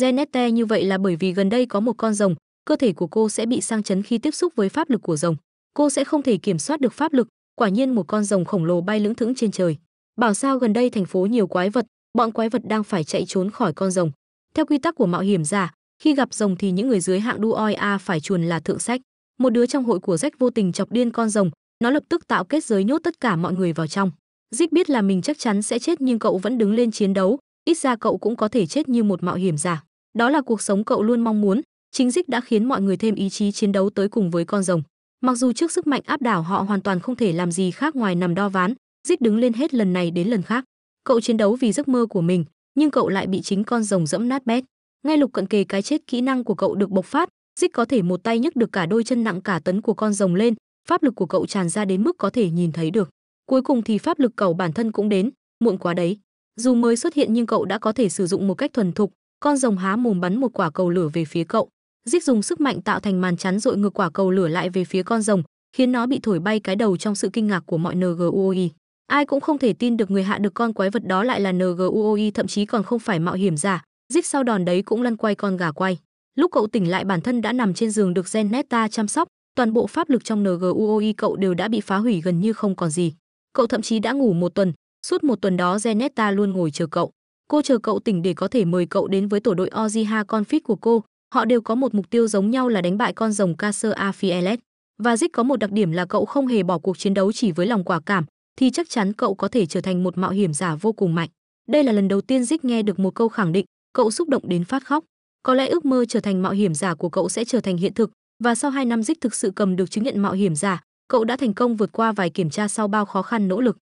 Genette như vậy là bởi vì gần đây có một con rồng, cơ thể của cô sẽ bị sang chấn khi tiếp xúc với pháp lực của rồng. Cô sẽ không thể kiểm soát được pháp lực, quả nhiên một con rồng khổng lồ bay lững thững trên trời. Bảo sao gần đây thành phố nhiều quái vật, bọn quái vật đang phải chạy trốn khỏi con rồng. Theo quy tắc của mạo hiểm giả, khi gặp rồng thì những người dưới hạng a phải chuồn là thượng sách. Một đứa trong hội của Rách vô tình chọc điên con rồng, nó lập tức tạo kết giới nhốt tất cả mọi người vào trong. Zig biết là mình chắc chắn sẽ chết nhưng cậu vẫn đứng lên chiến đấu, ít ra cậu cũng có thể chết như một mạo hiểm giả. Đó là cuộc sống cậu luôn mong muốn, chính Zig đã khiến mọi người thêm ý chí chiến đấu tới cùng với con rồng. Mặc dù trước sức mạnh áp đảo họ hoàn toàn không thể làm gì khác ngoài nằm đo ván, Zig đứng lên hết lần này đến lần khác. Cậu chiến đấu vì giấc mơ của mình, nhưng cậu lại bị chính con rồng dẫm nát bét. Ngay lục cận kề cái chết kỹ năng của cậu được bộc phát, Zig có thể một tay nhấc được cả đôi chân nặng cả tấn của con rồng lên, pháp lực của cậu tràn ra đến mức có thể nhìn thấy được. Cuối cùng thì pháp lực cầu bản thân cũng đến, muộn quá đấy. Dù mới xuất hiện nhưng cậu đã có thể sử dụng một cách thuần thục, con rồng há mồm bắn một quả cầu lửa về phía cậu. Dích dùng sức mạnh tạo thành màn chắn dội ngược quả cầu lửa lại về phía con rồng, khiến nó bị thổi bay cái đầu trong sự kinh ngạc của mọi NGUOI. E. Ai cũng không thể tin được người hạ được con quái vật đó lại là NGUOI e, thậm chí còn không phải mạo hiểm giả, dích sau đòn đấy cũng lăn quay con gà quay. Lúc cậu tỉnh lại bản thân đã nằm trên giường được Geneta chăm sóc, toàn bộ pháp lực trong NGUOI cậu đều đã bị phá hủy gần như không còn gì. Cậu thậm chí đã ngủ một tuần, suốt một tuần đó Genetta luôn ngồi chờ cậu. Cô chờ cậu tỉnh để có thể mời cậu đến với tổ đội Oziha Confit của cô. Họ đều có một mục tiêu giống nhau là đánh bại con rồng Caser Afielet. Và Zick có một đặc điểm là cậu không hề bỏ cuộc chiến đấu chỉ với lòng quả cảm, thì chắc chắn cậu có thể trở thành một mạo hiểm giả vô cùng mạnh. Đây là lần đầu tiên Zick nghe được một câu khẳng định, cậu xúc động đến phát khóc. Có lẽ ước mơ trở thành mạo hiểm giả của cậu sẽ trở thành hiện thực, và sau 2 năm dích thực sự cầm được chứng nhận mạo hiểm giả, cậu đã thành công vượt qua vài kiểm tra sau bao khó khăn nỗ lực.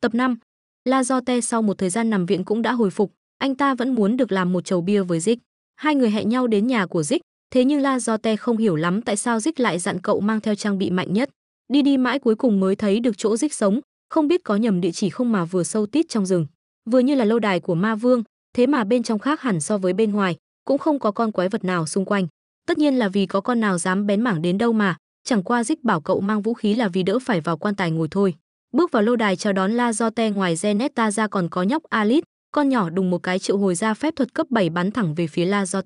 Tập 5. Lazote sau một thời gian nằm viện cũng đã hồi phục, anh ta vẫn muốn được làm một chầu bia với dích. Hai người hẹn nhau đến nhà của dích, thế nhưng La Lazote không hiểu lắm tại sao dích lại dặn cậu mang theo trang bị mạnh nhất. Đi đi mãi cuối cùng mới thấy được chỗ dích sống, không biết có nhầm địa chỉ không mà vừa sâu tít trong rừng, vừa như là lâu đài của ma vương, thế mà bên trong khác hẳn so với bên ngoài, cũng không có con quái vật nào xung quanh tất nhiên là vì có con nào dám bén mảng đến đâu mà chẳng qua dích bảo cậu mang vũ khí là vì đỡ phải vào quan tài ngồi thôi bước vào lô đài chào đón la do ngoài genetta ra còn có nhóc alit con nhỏ đùng một cái triệu hồi ra phép thuật cấp 7 bắn thẳng về phía la do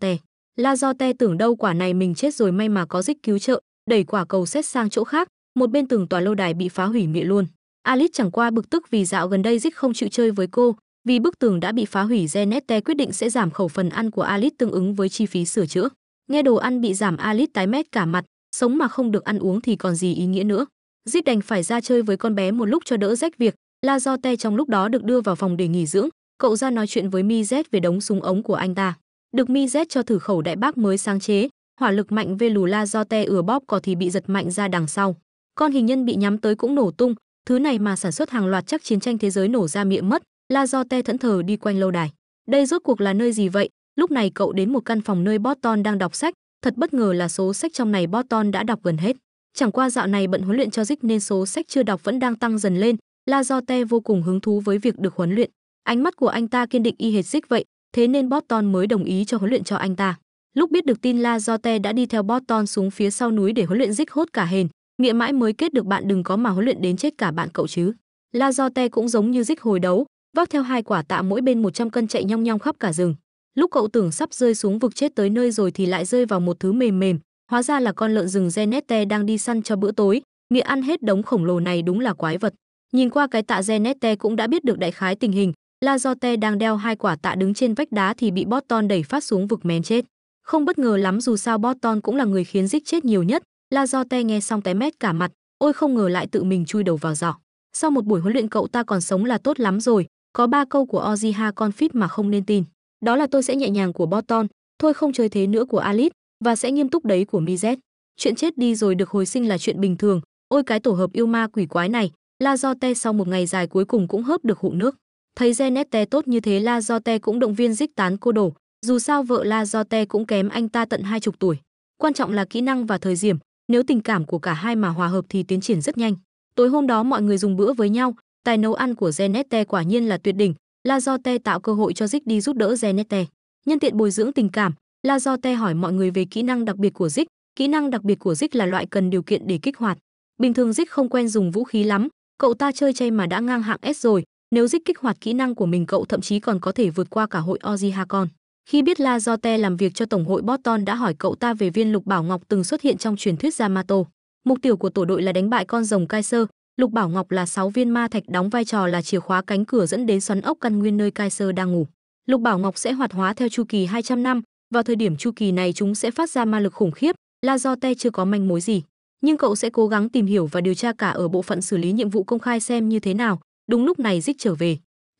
la do tưởng đâu quả này mình chết rồi may mà có dích cứu trợ đẩy quả cầu xét sang chỗ khác một bên tường tòa lô đài bị phá hủy miệng luôn alit chẳng qua bực tức vì dạo gần đây dích không chịu chơi với cô vì bức tường đã bị phá hủy genette quyết định sẽ giảm khẩu phần ăn của alit tương ứng với chi phí sửa chữa Nghe đồ ăn bị giảm alit tái mét cả mặt, sống mà không được ăn uống thì còn gì ý nghĩa nữa. Zip đành phải ra chơi với con bé một lúc cho đỡ rách việc. La Do Te trong lúc đó được đưa vào phòng để nghỉ dưỡng, cậu ra nói chuyện với Mi Z về đống súng ống của anh ta. Được Mi Z cho thử khẩu đại bác mới sáng chế, hỏa lực mạnh về lù La Do Te ừa bóp cò thì bị giật mạnh ra đằng sau. Con hình nhân bị nhắm tới cũng nổ tung, thứ này mà sản xuất hàng loạt chắc chiến tranh thế giới nổ ra miệng mất. La Do Te thẫn thờ đi quanh lâu đài. Đây rốt cuộc là nơi gì vậy? Lúc này cậu đến một căn phòng nơi Boston đang đọc sách, thật bất ngờ là số sách trong này Boston đã đọc gần hết. Chẳng qua dạo này bận huấn luyện cho Dick nên số sách chưa đọc vẫn đang tăng dần lên, La Do Te vô cùng hứng thú với việc được huấn luyện. Ánh mắt của anh ta kiên định y hệt Dick vậy, thế nên Boston mới đồng ý cho huấn luyện cho anh ta. Lúc biết được tin La Do Te đã đi theo Boston xuống phía sau núi để huấn luyện Dick hốt cả hền, nghĩa mãi mới kết được bạn đừng có mà huấn luyện đến chết cả bạn cậu chứ. La Do Te cũng giống như Dick hồi đấu, vác theo hai quả tạ mỗi bên 100 cân chạy nhong nhong khắp cả rừng lúc cậu tưởng sắp rơi xuống vực chết tới nơi rồi thì lại rơi vào một thứ mềm mềm hóa ra là con lợn rừng genete đang đi săn cho bữa tối nghĩa ăn hết đống khổng lồ này đúng là quái vật nhìn qua cái tạ genete cũng đã biết được đại khái tình hình la do te đang đeo hai quả tạ đứng trên vách đá thì bị boston đẩy phát xuống vực mén chết không bất ngờ lắm dù sao boston cũng là người khiến dích chết nhiều nhất la do te nghe xong té mét cả mặt ôi không ngờ lại tự mình chui đầu vào giỏ sau một buổi huấn luyện cậu ta còn sống là tốt lắm rồi có ba câu của oziha fit mà không nên tin đó là tôi sẽ nhẹ nhàng của Boton, thôi không chơi thế nữa của Alice và sẽ nghiêm túc đấy của Mizet. Chuyện chết đi rồi được hồi sinh là chuyện bình thường, ôi cái tổ hợp yêu ma quỷ quái này, La Do sau một ngày dài cuối cùng cũng hớp được hụn nước. Thấy Genette tốt như thế La Do cũng động viên dích tán cô đổ, dù sao vợ La Do cũng kém anh ta tận hai chục tuổi. Quan trọng là kỹ năng và thời điểm, nếu tình cảm của cả hai mà hòa hợp thì tiến triển rất nhanh. Tối hôm đó mọi người dùng bữa với nhau, tài nấu ăn của Genette quả nhiên là tuyệt đỉnh, Te tạo cơ hội cho Zik đi giúp đỡ Zenete. Nhân tiện bồi dưỡng tình cảm, Te hỏi mọi người về kỹ năng đặc biệt của Zik. Kỹ năng đặc biệt của Zik là loại cần điều kiện để kích hoạt. Bình thường Zik không quen dùng vũ khí lắm, cậu ta chơi chay mà đã ngang hạng S rồi, nếu Zik kích hoạt kỹ năng của mình cậu thậm chí còn có thể vượt qua cả hội Ozi Hakon. Khi biết La Te làm việc cho Tổng hội Boston đã hỏi cậu ta về viên lục bảo ngọc từng xuất hiện trong truyền thuyết Yamato. Mục tiêu của tổ đội là đánh bại con rồng Kaiser, Lục Bảo Ngọc là 6 viên ma thạch đóng vai trò là chìa khóa cánh cửa dẫn đến xoắn ốc căn nguyên nơi Cai Sơ đang ngủ. Lục Bảo Ngọc sẽ hoạt hóa theo chu kỳ 200 năm, vào thời điểm chu kỳ này chúng sẽ phát ra ma lực khủng khiếp, là do te chưa có manh mối gì, nhưng cậu sẽ cố gắng tìm hiểu và điều tra cả ở bộ phận xử lý nhiệm vụ công khai xem như thế nào. Đúng lúc này Dích trở về,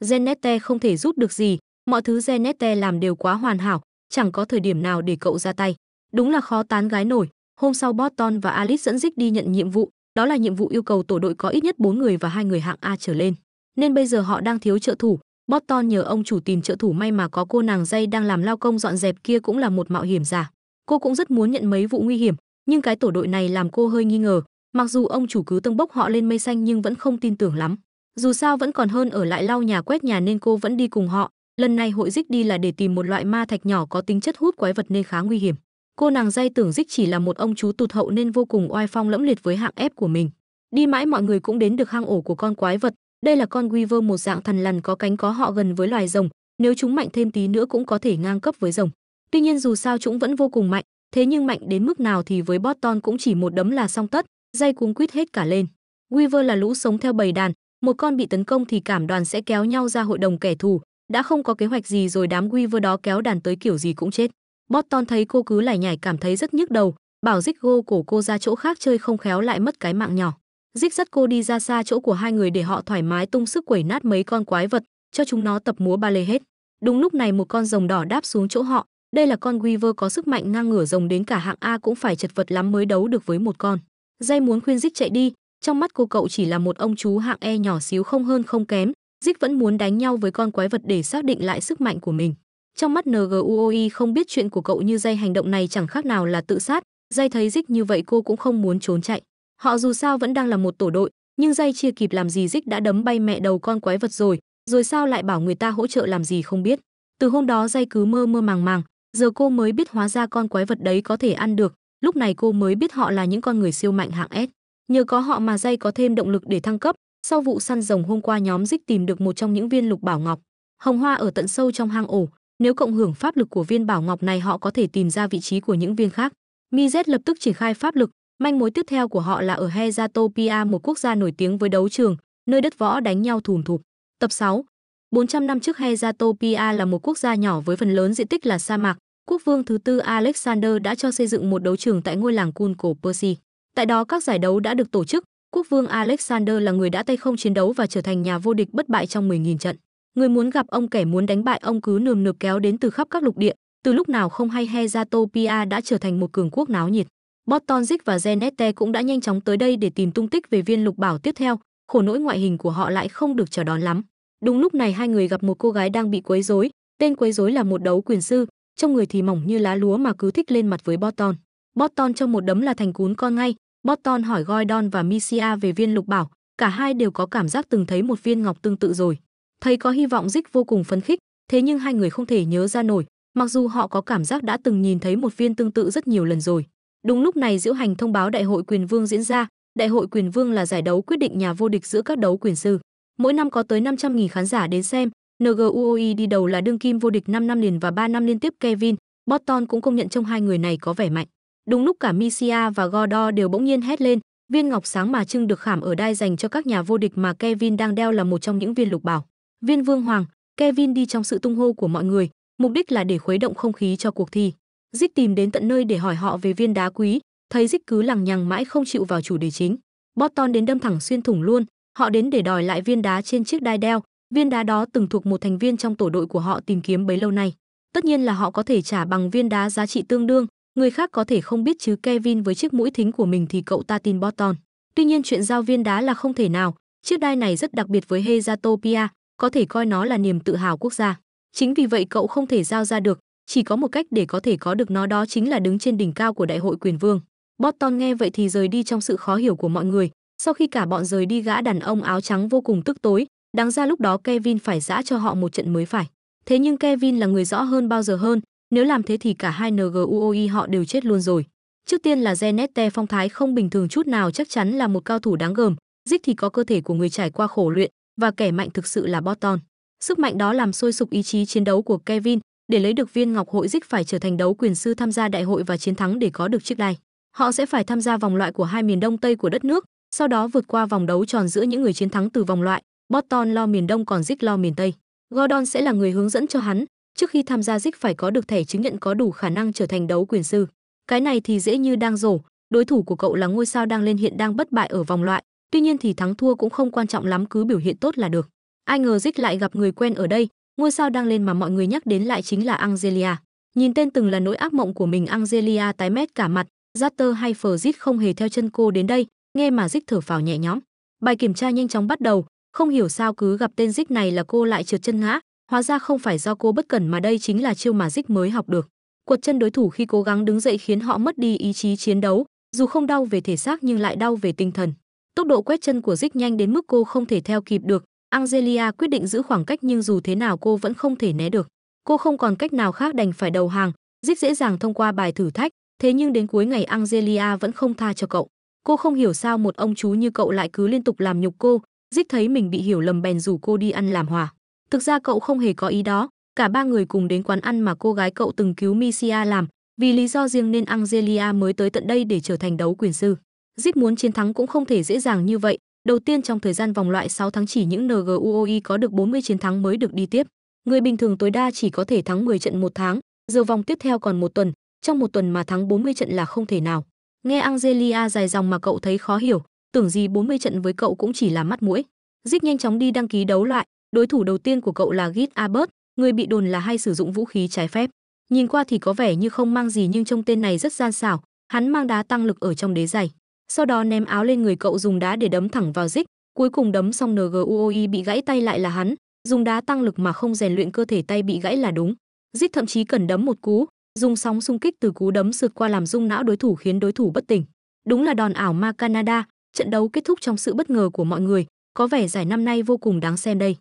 Genette không thể rút được gì, mọi thứ Genette làm đều quá hoàn hảo, chẳng có thời điểm nào để cậu ra tay. Đúng là khó tán gái nổi. Hôm sau Boston và Alice dẫn Dích đi nhận nhiệm vụ, đó là nhiệm vụ yêu cầu tổ đội có ít nhất 4 người và hai người hạng A trở lên. Nên bây giờ họ đang thiếu trợ thủ, Boston nhờ ông chủ tìm trợ thủ may mà có cô nàng dây đang làm lao công dọn dẹp kia cũng là một mạo hiểm giả. Cô cũng rất muốn nhận mấy vụ nguy hiểm, nhưng cái tổ đội này làm cô hơi nghi ngờ, mặc dù ông chủ cứ tưng bốc họ lên mây xanh nhưng vẫn không tin tưởng lắm. Dù sao vẫn còn hơn ở lại lau nhà quét nhà nên cô vẫn đi cùng họ, lần này hội dích đi là để tìm một loại ma thạch nhỏ có tính chất hút quái vật nên khá nguy hiểm cô nàng dây tưởng dích chỉ là một ông chú tụt hậu nên vô cùng oai phong lẫm liệt với hạng ép của mình đi mãi mọi người cũng đến được hang ổ của con quái vật đây là con weaver một dạng thần lằn có cánh có họ gần với loài rồng nếu chúng mạnh thêm tí nữa cũng có thể ngang cấp với rồng tuy nhiên dù sao chúng vẫn vô cùng mạnh thế nhưng mạnh đến mức nào thì với Boston cũng chỉ một đấm là xong tất dây cuống quýt hết cả lên weaver là lũ sống theo bầy đàn một con bị tấn công thì cảm đoàn sẽ kéo nhau ra hội đồng kẻ thù đã không có kế hoạch gì rồi đám weaver đó kéo đàn tới kiểu gì cũng chết Boston thấy cô cứ lải nhải cảm thấy rất nhức đầu, bảo Dích gô cổ cô ra chỗ khác chơi không khéo lại mất cái mạng nhỏ. Dích dắt cô đi ra xa chỗ của hai người để họ thoải mái tung sức quẩy nát mấy con quái vật, cho chúng nó tập múa ba lê hết. Đúng lúc này một con rồng đỏ đáp xuống chỗ họ, đây là con Weaver có sức mạnh ngang ngửa rồng đến cả hạng A cũng phải chật vật lắm mới đấu được với một con. Dây muốn khuyên Dích chạy đi, trong mắt cô cậu chỉ là một ông chú hạng E nhỏ xíu không hơn không kém, Dích vẫn muốn đánh nhau với con quái vật để xác định lại sức mạnh của mình. Trong mắt NGUOI không biết chuyện của cậu như dây hành động này chẳng khác nào là tự sát, dây thấy dích như vậy cô cũng không muốn trốn chạy. Họ dù sao vẫn đang là một tổ đội, nhưng dây chia kịp làm gì dích đã đấm bay mẹ đầu con quái vật rồi, rồi sao lại bảo người ta hỗ trợ làm gì không biết. Từ hôm đó dây cứ mơ mơ màng màng, giờ cô mới biết hóa ra con quái vật đấy có thể ăn được, lúc này cô mới biết họ là những con người siêu mạnh hạng S. Nhờ có họ mà dây có thêm động lực để thăng cấp, sau vụ săn rồng hôm qua nhóm dích tìm được một trong những viên lục bảo ngọc. Hồng Hoa ở tận sâu trong hang ổ, nếu cộng hưởng pháp lực của viên bảo ngọc này họ có thể tìm ra vị trí của những viên khác. Mizet lập tức triển khai pháp lực, manh mối tiếp theo của họ là ở Hezatopia, một quốc gia nổi tiếng với đấu trường, nơi đất võ đánh nhau thùm thụp. Tập 6 400 năm trước Hezatopia là một quốc gia nhỏ với phần lớn diện tích là sa mạc. Quốc vương thứ tư Alexander đã cho xây dựng một đấu trường tại ngôi làng Kun cổ Percy. Tại đó các giải đấu đã được tổ chức, quốc vương Alexander là người đã tay không chiến đấu và trở thành nhà vô địch bất bại trong 10.000 trận người muốn gặp ông kẻ muốn đánh bại ông cứ nườm nượp kéo đến từ khắp các lục địa từ lúc nào không hay hezatopia đã trở thành một cường quốc náo nhiệt Bortonzik và Genete cũng đã nhanh chóng tới đây để tìm tung tích về viên lục bảo tiếp theo, khổ nỗi ngoại hình của họ lại không được chờ đón lắm. Đúng lúc này hai người gặp một cô gái đang bị quấy rối, tên quấy rối là một đấu quyền sư, trong người thì mỏng như lá lúa mà cứ thích lên mặt với Borton. Borton trong một đấm là thành cún con ngay, Borton hỏi Gordon và Misia về viên lục bảo, cả hai đều có cảm giác từng thấy một viên ngọc tương tự rồi thấy có hy vọng dích vô cùng phấn khích thế nhưng hai người không thể nhớ ra nổi mặc dù họ có cảm giác đã từng nhìn thấy một viên tương tự rất nhiều lần rồi đúng lúc này diễu hành thông báo đại hội quyền vương diễn ra đại hội quyền vương là giải đấu quyết định nhà vô địch giữa các đấu quyền sư mỗi năm có tới 500.000 khán giả đến xem NGUOI e đi đầu là đương kim vô địch 5 năm liền và 3 năm liên tiếp Kevin botton cũng công nhận trong hai người này có vẻ mạnh đúng lúc cả Misia và Godor đều bỗng nhiên hét lên viên ngọc sáng mà trưng được khảm ở đai dành cho các nhà vô địch mà Kevin đang đeo là một trong những viên lục bảo Viên Vương Hoàng, Kevin đi trong sự tung hô của mọi người, mục đích là để khuấy động không khí cho cuộc thi. Dích tìm đến tận nơi để hỏi họ về viên đá quý, thấy Dích cứ lằng nhằng mãi không chịu vào chủ đề chính. Boston đến đâm thẳng xuyên thủng luôn, họ đến để đòi lại viên đá trên chiếc đai đeo, viên đá đó từng thuộc một thành viên trong tổ đội của họ tìm kiếm bấy lâu nay. Tất nhiên là họ có thể trả bằng viên đá giá trị tương đương, người khác có thể không biết chứ Kevin với chiếc mũi thính của mình thì cậu ta tin Boston. Tuy nhiên chuyện giao viên đá là không thể nào, chiếc đai này rất đặc biệt với Hezatopia, có thể coi nó là niềm tự hào quốc gia. Chính vì vậy cậu không thể giao ra được, chỉ có một cách để có thể có được nó đó chính là đứng trên đỉnh cao của đại hội quyền vương. Botton nghe vậy thì rời đi trong sự khó hiểu của mọi người, sau khi cả bọn rời đi gã đàn ông áo trắng vô cùng tức tối, đáng ra lúc đó Kevin phải giã cho họ một trận mới phải. Thế nhưng Kevin là người rõ hơn bao giờ hơn, nếu làm thế thì cả hai NGUOI họ đều chết luôn rồi. Trước tiên là Genette phong thái không bình thường chút nào chắc chắn là một cao thủ đáng gờm, Dích thì có cơ thể của người trải qua khổ luyện, và kẻ mạnh thực sự là Boston. Sức mạnh đó làm sôi sục ý chí chiến đấu của Kevin, để lấy được viên ngọc hội dích phải trở thành đấu quyền sư tham gia đại hội và chiến thắng để có được chiếc đai. Họ sẽ phải tham gia vòng loại của hai miền Đông Tây của đất nước, sau đó vượt qua vòng đấu tròn giữa những người chiến thắng từ vòng loại, Boston lo miền Đông còn dích lo miền Tây. Gordon sẽ là người hướng dẫn cho hắn, trước khi tham gia dích phải có được thẻ chứng nhận có đủ khả năng trở thành đấu quyền sư. Cái này thì dễ như đang rổ, đối thủ của cậu là ngôi sao đang lên hiện đang bất bại ở vòng loại, Tuy nhiên thì thắng thua cũng không quan trọng lắm cứ biểu hiện tốt là được. Ai ngờ Dích lại gặp người quen ở đây, ngôi sao đang lên mà mọi người nhắc đến lại chính là Angelia. Nhìn tên từng là nỗi ác mộng của mình Angelia tái mét cả mặt, Zatter hay Frizz không hề theo chân cô đến đây, nghe mà Dích thở phào nhẹ nhõm. Bài kiểm tra nhanh chóng bắt đầu, không hiểu sao cứ gặp tên Dích này là cô lại trượt chân ngã, hóa ra không phải do cô bất cẩn mà đây chính là chiêu mà Dích mới học được. cuột chân đối thủ khi cố gắng đứng dậy khiến họ mất đi ý chí chiến đấu, dù không đau về thể xác nhưng lại đau về tinh thần. Tốc độ quét chân của Zic nhanh đến mức cô không thể theo kịp được. Angelia quyết định giữ khoảng cách nhưng dù thế nào cô vẫn không thể né được. Cô không còn cách nào khác đành phải đầu hàng, Zic dễ dàng thông qua bài thử thách, thế nhưng đến cuối ngày Angelia vẫn không tha cho cậu. Cô không hiểu sao một ông chú như cậu lại cứ liên tục làm nhục cô, Zic thấy mình bị hiểu lầm bèn rủ cô đi ăn làm hòa. Thực ra cậu không hề có ý đó, cả ba người cùng đến quán ăn mà cô gái cậu từng cứu Misia làm, vì lý do riêng nên Angelia mới tới tận đây để trở thành đấu quyền sư. Zip muốn chiến thắng cũng không thể dễ dàng như vậy. Đầu tiên trong thời gian vòng loại 6 tháng chỉ những NGUOI có được 40 chiến thắng mới được đi tiếp. Người bình thường tối đa chỉ có thể thắng 10 trận một tháng, giờ vòng tiếp theo còn một tuần, trong một tuần mà thắng 40 trận là không thể nào. Nghe Angelia dài dòng mà cậu thấy khó hiểu, tưởng gì 40 trận với cậu cũng chỉ là mắt mũi. Zip nhanh chóng đi đăng ký đấu loại, đối thủ đầu tiên của cậu là Git Abert, người bị đồn là hay sử dụng vũ khí trái phép. Nhìn qua thì có vẻ như không mang gì nhưng trong tên này rất gian xảo, hắn mang đá tăng lực ở trong đế giày sau đó ném áo lên người cậu dùng đá để đấm thẳng vào dích, cuối cùng đấm xong NGUOI bị gãy tay lại là hắn, dùng đá tăng lực mà không rèn luyện cơ thể tay bị gãy là đúng. Dích thậm chí cần đấm một cú, dùng sóng xung kích từ cú đấm sượt qua làm rung não đối thủ khiến đối thủ bất tỉnh. Đúng là đòn ảo ma Canada, trận đấu kết thúc trong sự bất ngờ của mọi người, có vẻ giải năm nay vô cùng đáng xem đây.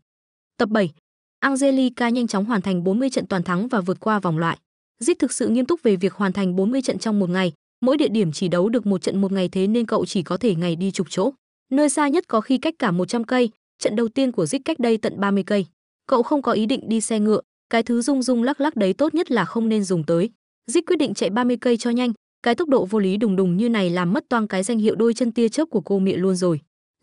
Tập 7. Angelica nhanh chóng hoàn thành 40 trận toàn thắng và vượt qua vòng loại. Dích thực sự nghiêm túc về việc hoàn thành 40 trận trong một ngày, mỗi địa điểm chỉ đấu được một trận một ngày thế nên cậu chỉ có thể ngày đi chục chỗ. Nơi xa nhất có khi cách cả 100 cây, trận đầu tiên của Dích cách đây tận 30 cây. Cậu không có ý định đi xe ngựa, cái thứ rung rung lắc lắc đấy tốt nhất là không nên dùng tới. Dích quyết định chạy 30 cây cho nhanh, cái tốc độ vô lý đùng đùng như này làm mất toang cái danh hiệu đôi chân tia chớp của cô mẹ luôn rồi.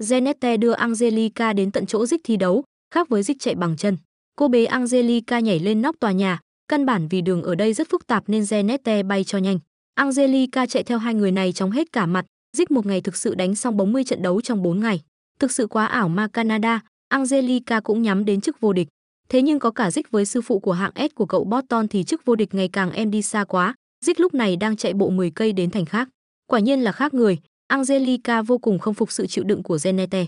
Genette đưa Angelica đến tận chỗ Dích thi đấu, khác với Dích chạy bằng chân. Cô bé Angelica nhảy lên nóc tòa nhà, căn bản vì đường ở đây rất phức tạp nên Genette bay cho nhanh. Angelica chạy theo hai người này trong hết cả mặt, Dích một ngày thực sự đánh xong 40 trận đấu trong 4 ngày. Thực sự quá ảo ma Canada, Angelica cũng nhắm đến chức vô địch. Thế nhưng có cả Dích với sư phụ của hạng S của cậu Boston thì chức vô địch ngày càng em đi xa quá. Dích lúc này đang chạy bộ 10 cây đến thành khác. Quả nhiên là khác người, Angelica vô cùng không phục sự chịu đựng của Genete.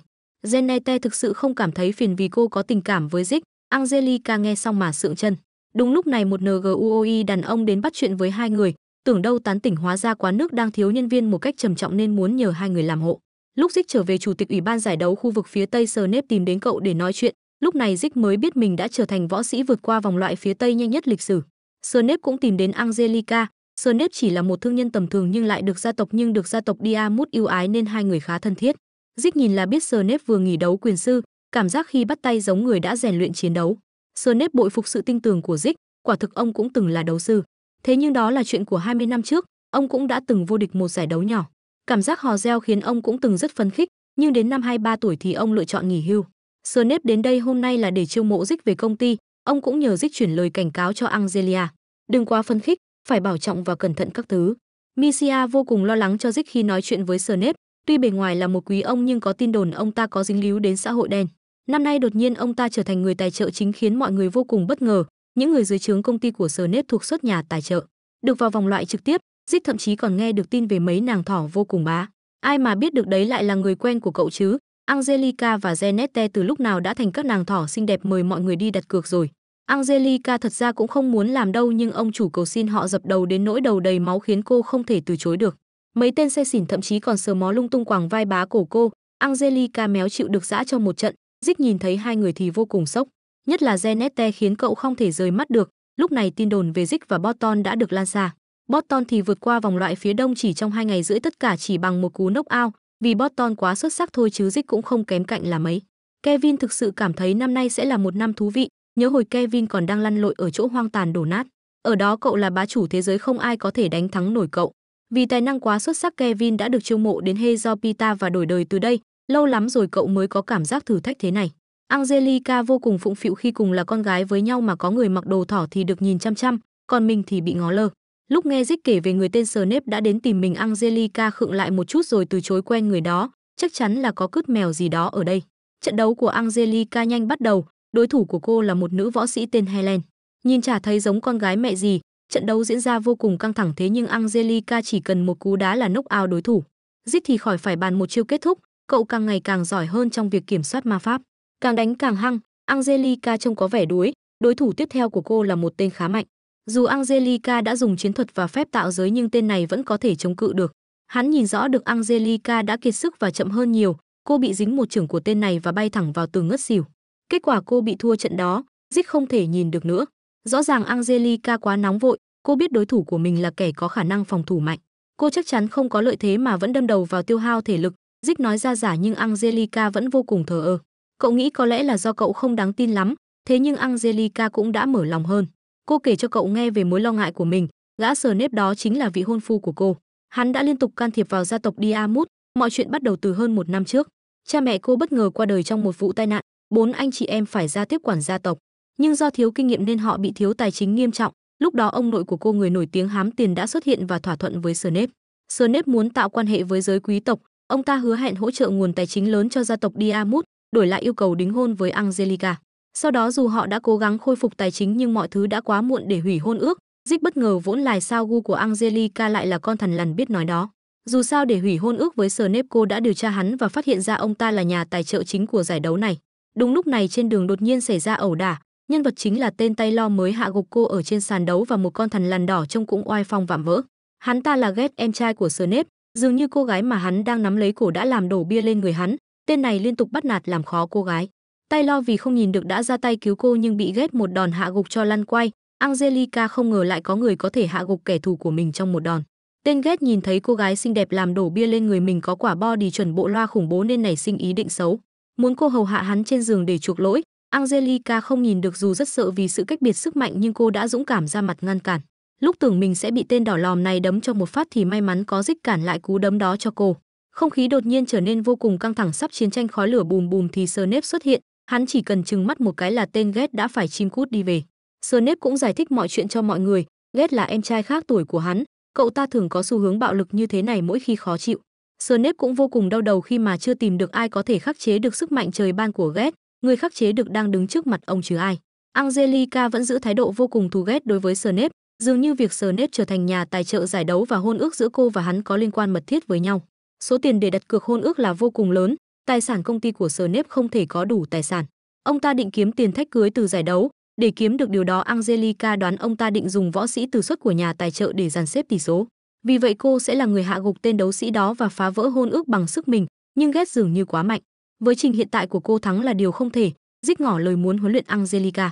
Genete thực sự không cảm thấy phiền vì cô có tình cảm với Dích. Angelica nghe xong mà sượng chân. Đúng lúc này một NGUOI đàn ông đến bắt chuyện với hai người, Tưởng đâu tán tỉnh hóa ra quán nước đang thiếu nhân viên một cách trầm trọng nên muốn nhờ hai người làm hộ. Lúc Dích trở về chủ tịch ủy ban giải đấu khu vực phía Tây Sờ Nếp tìm đến cậu để nói chuyện, lúc này Dích mới biết mình đã trở thành võ sĩ vượt qua vòng loại phía Tây nhanh nhất lịch sử. Sờ Nếp cũng tìm đến Angelica, Sờ Nếp chỉ là một thương nhân tầm thường nhưng lại được gia tộc nhưng được gia tộc Diamut yêu ái nên hai người khá thân thiết. Dích nhìn là biết Sờ Nếp vừa nghỉ đấu quyền sư, cảm giác khi bắt tay giống người đã rèn luyện chiến đấu. Sờ Nếp bội phục sự tinh tường của Dích, quả thực ông cũng từng là đấu sư. Thế nhưng đó là chuyện của 20 năm trước, ông cũng đã từng vô địch một giải đấu nhỏ. Cảm giác hò reo khiến ông cũng từng rất phấn khích, nhưng đến năm 23 tuổi thì ông lựa chọn nghỉ hưu. Sir nếp đến đây hôm nay là để chiêu mộ dích về công ty, ông cũng nhờ dích chuyển lời cảnh cáo cho Angelia. Đừng quá phấn khích, phải bảo trọng và cẩn thận các thứ. Misia vô cùng lo lắng cho dích khi nói chuyện với nếp tuy bề ngoài là một quý ông nhưng có tin đồn ông ta có dính líu đến xã hội đen. Năm nay đột nhiên ông ta trở thành người tài trợ chính khiến mọi người vô cùng bất ngờ, những người dưới trướng công ty của Sở Nếp thuộc xuất nhà tài trợ, được vào vòng loại trực tiếp, Dích thậm chí còn nghe được tin về mấy nàng thỏ vô cùng bá. Ai mà biết được đấy lại là người quen của cậu chứ? Angelica và Genette từ lúc nào đã thành các nàng thỏ xinh đẹp mời mọi người đi đặt cược rồi. Angelica thật ra cũng không muốn làm đâu nhưng ông chủ cầu xin họ dập đầu đến nỗi đầu đầy máu khiến cô không thể từ chối được. Mấy tên xe xỉn thậm chí còn sờ mó lung tung quàng vai bá cổ cô, Angelica méo chịu được dã cho một trận, Dích nhìn thấy hai người thì vô cùng sốc nhất là Genete khiến cậu không thể rời mắt được. Lúc này tin đồn về Dick và Boston đã được lan xa. Boston thì vượt qua vòng loại phía đông chỉ trong hai ngày rưỡi tất cả chỉ bằng một cú knock out, vì Boston quá xuất sắc thôi chứ Dick cũng không kém cạnh là mấy. Kevin thực sự cảm thấy năm nay sẽ là một năm thú vị, nhớ hồi Kevin còn đang lăn lội ở chỗ hoang tàn đổ nát. Ở đó cậu là bá chủ thế giới không ai có thể đánh thắng nổi cậu. Vì tài năng quá xuất sắc Kevin đã được chiêu mộ đến Hezopita và đổi đời từ đây, lâu lắm rồi cậu mới có cảm giác thử thách thế này. Angelica vô cùng phụng phịu khi cùng là con gái với nhau mà có người mặc đồ thỏ thì được nhìn chăm chăm, còn mình thì bị ngó lơ. Lúc nghe Dích kể về người tên Snape đã đến tìm mình Angelica khựng lại một chút rồi từ chối quen người đó, chắc chắn là có cướp mèo gì đó ở đây. Trận đấu của Angelica nhanh bắt đầu, đối thủ của cô là một nữ võ sĩ tên Helen. Nhìn chả thấy giống con gái mẹ gì, trận đấu diễn ra vô cùng căng thẳng thế nhưng Angelica chỉ cần một cú đá là knock out đối thủ. Dích thì khỏi phải bàn một chiêu kết thúc, cậu càng ngày càng giỏi hơn trong việc kiểm soát ma pháp càng đánh càng hăng angelica trông có vẻ đuối đối thủ tiếp theo của cô là một tên khá mạnh dù angelica đã dùng chiến thuật và phép tạo giới nhưng tên này vẫn có thể chống cự được hắn nhìn rõ được angelica đã kiệt sức và chậm hơn nhiều cô bị dính một chưởng của tên này và bay thẳng vào tường ngất xỉu kết quả cô bị thua trận đó dích không thể nhìn được nữa rõ ràng angelica quá nóng vội cô biết đối thủ của mình là kẻ có khả năng phòng thủ mạnh cô chắc chắn không có lợi thế mà vẫn đâm đầu vào tiêu hao thể lực dích nói ra giả nhưng angelica vẫn vô cùng thờ ơ Cậu nghĩ có lẽ là do cậu không đáng tin lắm, thế nhưng Angelica cũng đã mở lòng hơn. Cô kể cho cậu nghe về mối lo ngại của mình, gã sờ nếp đó chính là vị hôn phu của cô. Hắn đã liên tục can thiệp vào gia tộc Diamut, mọi chuyện bắt đầu từ hơn một năm trước. Cha mẹ cô bất ngờ qua đời trong một vụ tai nạn, bốn anh chị em phải ra tiếp quản gia tộc. Nhưng do thiếu kinh nghiệm nên họ bị thiếu tài chính nghiêm trọng, lúc đó ông nội của cô người nổi tiếng hám tiền đã xuất hiện và thỏa thuận với Snape. Snape muốn tạo quan hệ với giới quý tộc, ông ta hứa hẹn hỗ trợ nguồn tài chính lớn cho gia tộc Diamut, đổi lại yêu cầu đính hôn với Angelica. Sau đó dù họ đã cố gắng khôi phục tài chính nhưng mọi thứ đã quá muộn để hủy hôn ước, Dích bất ngờ vốn lại sao gu của Angelica lại là con thần lằn biết nói đó. Dù sao để hủy hôn ước với Snape đã điều tra hắn và phát hiện ra ông ta là nhà tài trợ chính của giải đấu này. Đúng lúc này trên đường đột nhiên xảy ra ẩu đả, nhân vật chính là tên tay lo mới hạ gục cô ở trên sàn đấu và một con thần lằn đỏ trông cũng oai phong vạm vỡ. Hắn ta là ghét em trai của Snape, dường như cô gái mà hắn đang nắm lấy cổ đã làm đổ bia lên người hắn, Tên này liên tục bắt nạt làm khó cô gái. Tay lo vì không nhìn được đã ra tay cứu cô nhưng bị ghét một đòn hạ gục cho lăn quay. Angelica không ngờ lại có người có thể hạ gục kẻ thù của mình trong một đòn. Tên ghét nhìn thấy cô gái xinh đẹp làm đổ bia lên người mình có quả body chuẩn bộ loa khủng bố nên nảy sinh ý định xấu. Muốn cô hầu hạ hắn trên giường để chuộc lỗi, Angelica không nhìn được dù rất sợ vì sự cách biệt sức mạnh nhưng cô đã dũng cảm ra mặt ngăn cản. Lúc tưởng mình sẽ bị tên đỏ lòm này đấm cho một phát thì may mắn có dích cản lại cú đấm đó cho cô. Không khí đột nhiên trở nên vô cùng căng thẳng sắp chiến tranh khói lửa bùm bùm thì Sơ Nếp xuất hiện, hắn chỉ cần chừng mắt một cái là tên Ghét đã phải chim cút đi về. Sơ Nếp cũng giải thích mọi chuyện cho mọi người, Ghét là em trai khác tuổi của hắn, cậu ta thường có xu hướng bạo lực như thế này mỗi khi khó chịu. Sơ Nếp cũng vô cùng đau đầu khi mà chưa tìm được ai có thể khắc chế được sức mạnh trời ban của Ghét, người khắc chế được đang đứng trước mặt ông chứ ai. Angelica vẫn giữ thái độ vô cùng thù ghét đối với Sơ Nếp, dường như việc Sơ Nếp trở thành nhà tài trợ giải đấu và hôn ước giữa cô và hắn có liên quan mật thiết với nhau. Số tiền để đặt cược hôn ước là vô cùng lớn, tài sản công ty của sở Nếp không thể có đủ tài sản. Ông ta định kiếm tiền thách cưới từ giải đấu, để kiếm được điều đó Angelica đoán ông ta định dùng võ sĩ từ xuất của nhà tài trợ để dàn xếp tỷ số. Vì vậy cô sẽ là người hạ gục tên đấu sĩ đó và phá vỡ hôn ước bằng sức mình, nhưng ghét dường như quá mạnh. Với trình hiện tại của cô thắng là điều không thể, rít ngỏ lời muốn huấn luyện Angelica.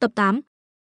Tập 8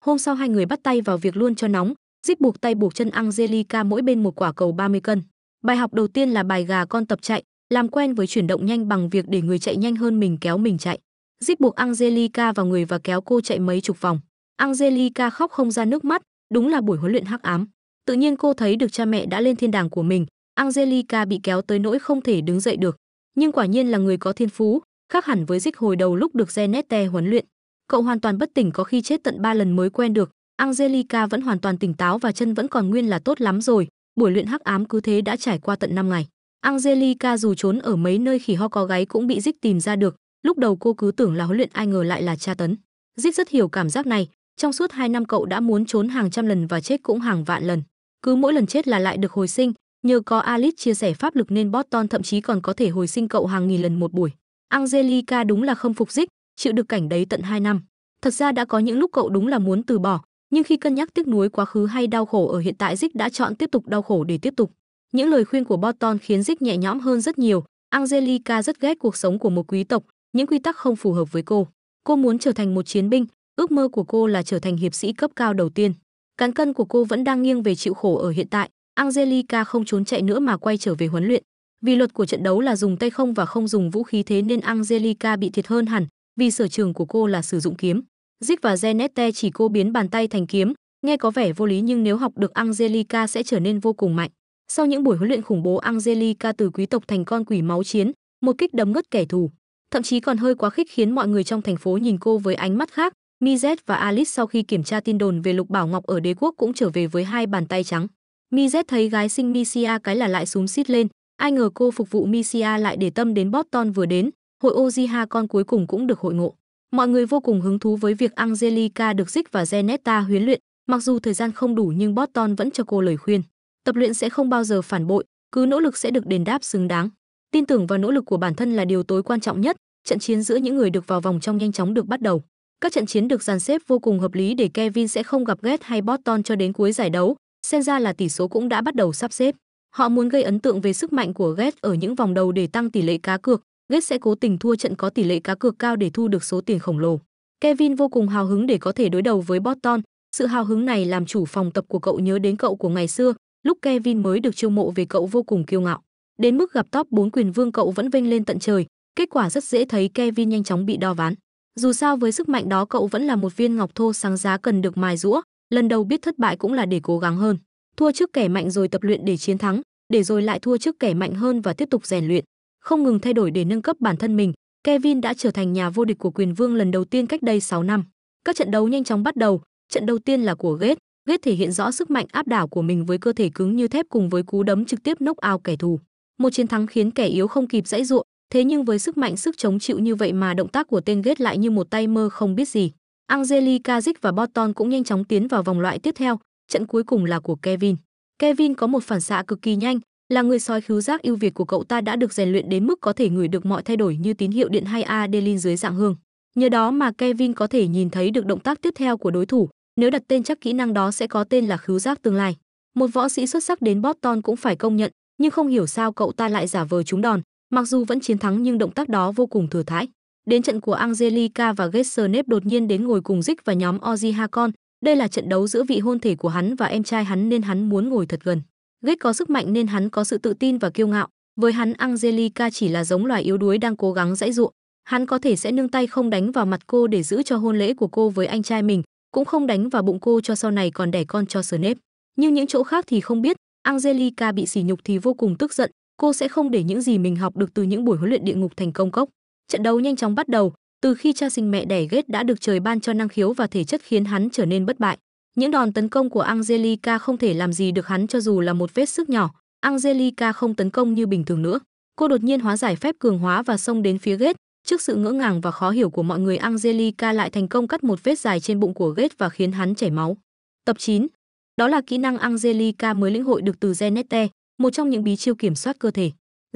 Hôm sau hai người bắt tay vào việc luôn cho nóng, Zip buộc tay buộc chân Angelica mỗi bên một quả cầu 30 cân. Bài học đầu tiên là bài gà con tập chạy, làm quen với chuyển động nhanh bằng việc để người chạy nhanh hơn mình kéo mình chạy. Zip buộc Angelica vào người và kéo cô chạy mấy chục vòng. Angelica khóc không ra nước mắt, đúng là buổi huấn luyện hắc ám. Tự nhiên cô thấy được cha mẹ đã lên thiên đàng của mình, Angelica bị kéo tới nỗi không thể đứng dậy được. Nhưng quả nhiên là người có thiên phú, khác hẳn với Zip hồi đầu lúc được Genete huấn luyện. Cậu hoàn toàn bất tỉnh có khi chết tận 3 lần mới quen được, Angelica vẫn hoàn toàn tỉnh táo và chân vẫn còn nguyên là tốt lắm rồi, Buổi luyện hắc ám cứ thế đã trải qua tận 5 ngày. Angelica dù trốn ở mấy nơi khỉ ho có gáy cũng bị Dích tìm ra được, lúc đầu cô cứ tưởng là huấn luyện ai ngờ lại là tra tấn. Dích rất hiểu cảm giác này, trong suốt 2 năm cậu đã muốn trốn hàng trăm lần và chết cũng hàng vạn lần. Cứ mỗi lần chết là lại được hồi sinh, nhờ có Alice chia sẻ pháp lực nên Boston thậm chí còn có thể hồi sinh cậu hàng nghìn lần một buổi. Angelica đúng là không phục Dích, chịu được cảnh đấy tận 2 năm. Thật ra đã có những lúc cậu đúng là muốn từ bỏ, nhưng khi cân nhắc tiếc nuối quá khứ hay đau khổ ở hiện tại Dick đã chọn tiếp tục đau khổ để tiếp tục. Những lời khuyên của Bolton khiến Dick nhẹ nhõm hơn rất nhiều. Angelica rất ghét cuộc sống của một quý tộc, những quy tắc không phù hợp với cô. Cô muốn trở thành một chiến binh, ước mơ của cô là trở thành hiệp sĩ cấp cao đầu tiên. Cán cân của cô vẫn đang nghiêng về chịu khổ ở hiện tại. Angelica không trốn chạy nữa mà quay trở về huấn luyện. Vì luật của trận đấu là dùng tay không và không dùng vũ khí thế nên Angelica bị thiệt hơn hẳn, vì sở trường của cô là sử dụng kiếm. Dick và Genette chỉ cô biến bàn tay thành kiếm, nghe có vẻ vô lý nhưng nếu học được Angelica sẽ trở nên vô cùng mạnh. Sau những buổi huấn luyện khủng bố Angelica từ quý tộc thành con quỷ máu chiến, một kích đấm ngất kẻ thù, thậm chí còn hơi quá khích khiến mọi người trong thành phố nhìn cô với ánh mắt khác. Mizet và Alice sau khi kiểm tra tin đồn về Lục Bảo Ngọc ở đế quốc cũng trở về với hai bàn tay trắng. Mizet thấy gái sinh Misia cái là lại súng xít lên, ai ngờ cô phục vụ Misia lại để tâm đến Boston vừa đến, hội Ojiha con cuối cùng cũng được hội ngộ. Mọi người vô cùng hứng thú với việc Angelica được Zick và Genetta huấn luyện, mặc dù thời gian không đủ nhưng Boston vẫn cho cô lời khuyên. Tập luyện sẽ không bao giờ phản bội, cứ nỗ lực sẽ được đền đáp xứng đáng. Tin tưởng vào nỗ lực của bản thân là điều tối quan trọng nhất, trận chiến giữa những người được vào vòng trong nhanh chóng được bắt đầu. Các trận chiến được dàn xếp vô cùng hợp lý để Kevin sẽ không gặp Get hay Boston cho đến cuối giải đấu, xem ra là tỷ số cũng đã bắt đầu sắp xếp. Họ muốn gây ấn tượng về sức mạnh của Get ở những vòng đầu để tăng tỷ lệ cá cược, Gates sẽ cố tình thua trận có tỷ lệ cá cược cao để thu được số tiền khổng lồ. Kevin vô cùng hào hứng để có thể đối đầu với Boston. Sự hào hứng này làm chủ phòng tập của cậu nhớ đến cậu của ngày xưa, lúc Kevin mới được chiêu mộ về cậu vô cùng kiêu ngạo. Đến mức gặp top 4 quyền vương cậu vẫn vênh lên tận trời, kết quả rất dễ thấy Kevin nhanh chóng bị đo ván. Dù sao với sức mạnh đó cậu vẫn là một viên ngọc thô sáng giá cần được mài rũa, lần đầu biết thất bại cũng là để cố gắng hơn. Thua trước kẻ mạnh rồi tập luyện để chiến thắng, để rồi lại thua trước kẻ mạnh hơn và tiếp tục rèn luyện không ngừng thay đổi để nâng cấp bản thân mình, Kevin đã trở thành nhà vô địch của quyền vương lần đầu tiên cách đây 6 năm. Các trận đấu nhanh chóng bắt đầu, trận đầu tiên là của Gate, Gate thể hiện rõ sức mạnh áp đảo của mình với cơ thể cứng như thép cùng với cú đấm trực tiếp knock out kẻ thù. Một chiến thắng khiến kẻ yếu không kịp dãy ruộng, thế nhưng với sức mạnh sức chống chịu như vậy mà động tác của tên Gate lại như một tay mơ không biết gì. Angelica Zick và Botton cũng nhanh chóng tiến vào vòng loại tiếp theo, trận cuối cùng là của Kevin. Kevin có một phản xạ cực kỳ nhanh, là người soi khứu giác ưu việt của cậu ta đã được rèn luyện đến mức có thể ngửi được mọi thay đổi như tín hiệu điện hay adrenaline dưới dạng hương. Nhờ đó mà Kevin có thể nhìn thấy được động tác tiếp theo của đối thủ, nếu đặt tên chắc kỹ năng đó sẽ có tên là khứu giác tương lai. Một võ sĩ xuất sắc đến Boston cũng phải công nhận, nhưng không hiểu sao cậu ta lại giả vờ trúng đòn, mặc dù vẫn chiến thắng nhưng động tác đó vô cùng thừa thãi. Đến trận của Angelica và Gessernev đột nhiên đến ngồi cùng Dick và nhóm Ozzy Hakon, đây là trận đấu giữa vị hôn thể của hắn và em trai hắn nên hắn muốn ngồi thật gần. Gate có sức mạnh nên hắn có sự tự tin và kiêu ngạo. Với hắn Angelica chỉ là giống loài yếu đuối đang cố gắng dãy ruộng. Hắn có thể sẽ nương tay không đánh vào mặt cô để giữ cho hôn lễ của cô với anh trai mình, cũng không đánh vào bụng cô cho sau này còn đẻ con cho Snape. Nhưng những chỗ khác thì không biết, Angelica bị sỉ nhục thì vô cùng tức giận, cô sẽ không để những gì mình học được từ những buổi huấn luyện địa ngục thành công cốc. Trận đấu nhanh chóng bắt đầu, từ khi cha sinh mẹ đẻ ghét đã được trời ban cho năng khiếu và thể chất khiến hắn trở nên bất bại. Những đòn tấn công của Angelica không thể làm gì được hắn cho dù là một vết sức nhỏ. Angelica không tấn công như bình thường nữa. Cô đột nhiên hóa giải phép cường hóa và xông đến phía Gết. Trước sự ngỡ ngàng và khó hiểu của mọi người Angelica lại thành công cắt một vết dài trên bụng của Gết và khiến hắn chảy máu. Tập 9. Đó là kỹ năng Angelica mới lĩnh hội được từ Genete, một trong những bí chiêu kiểm soát cơ thể.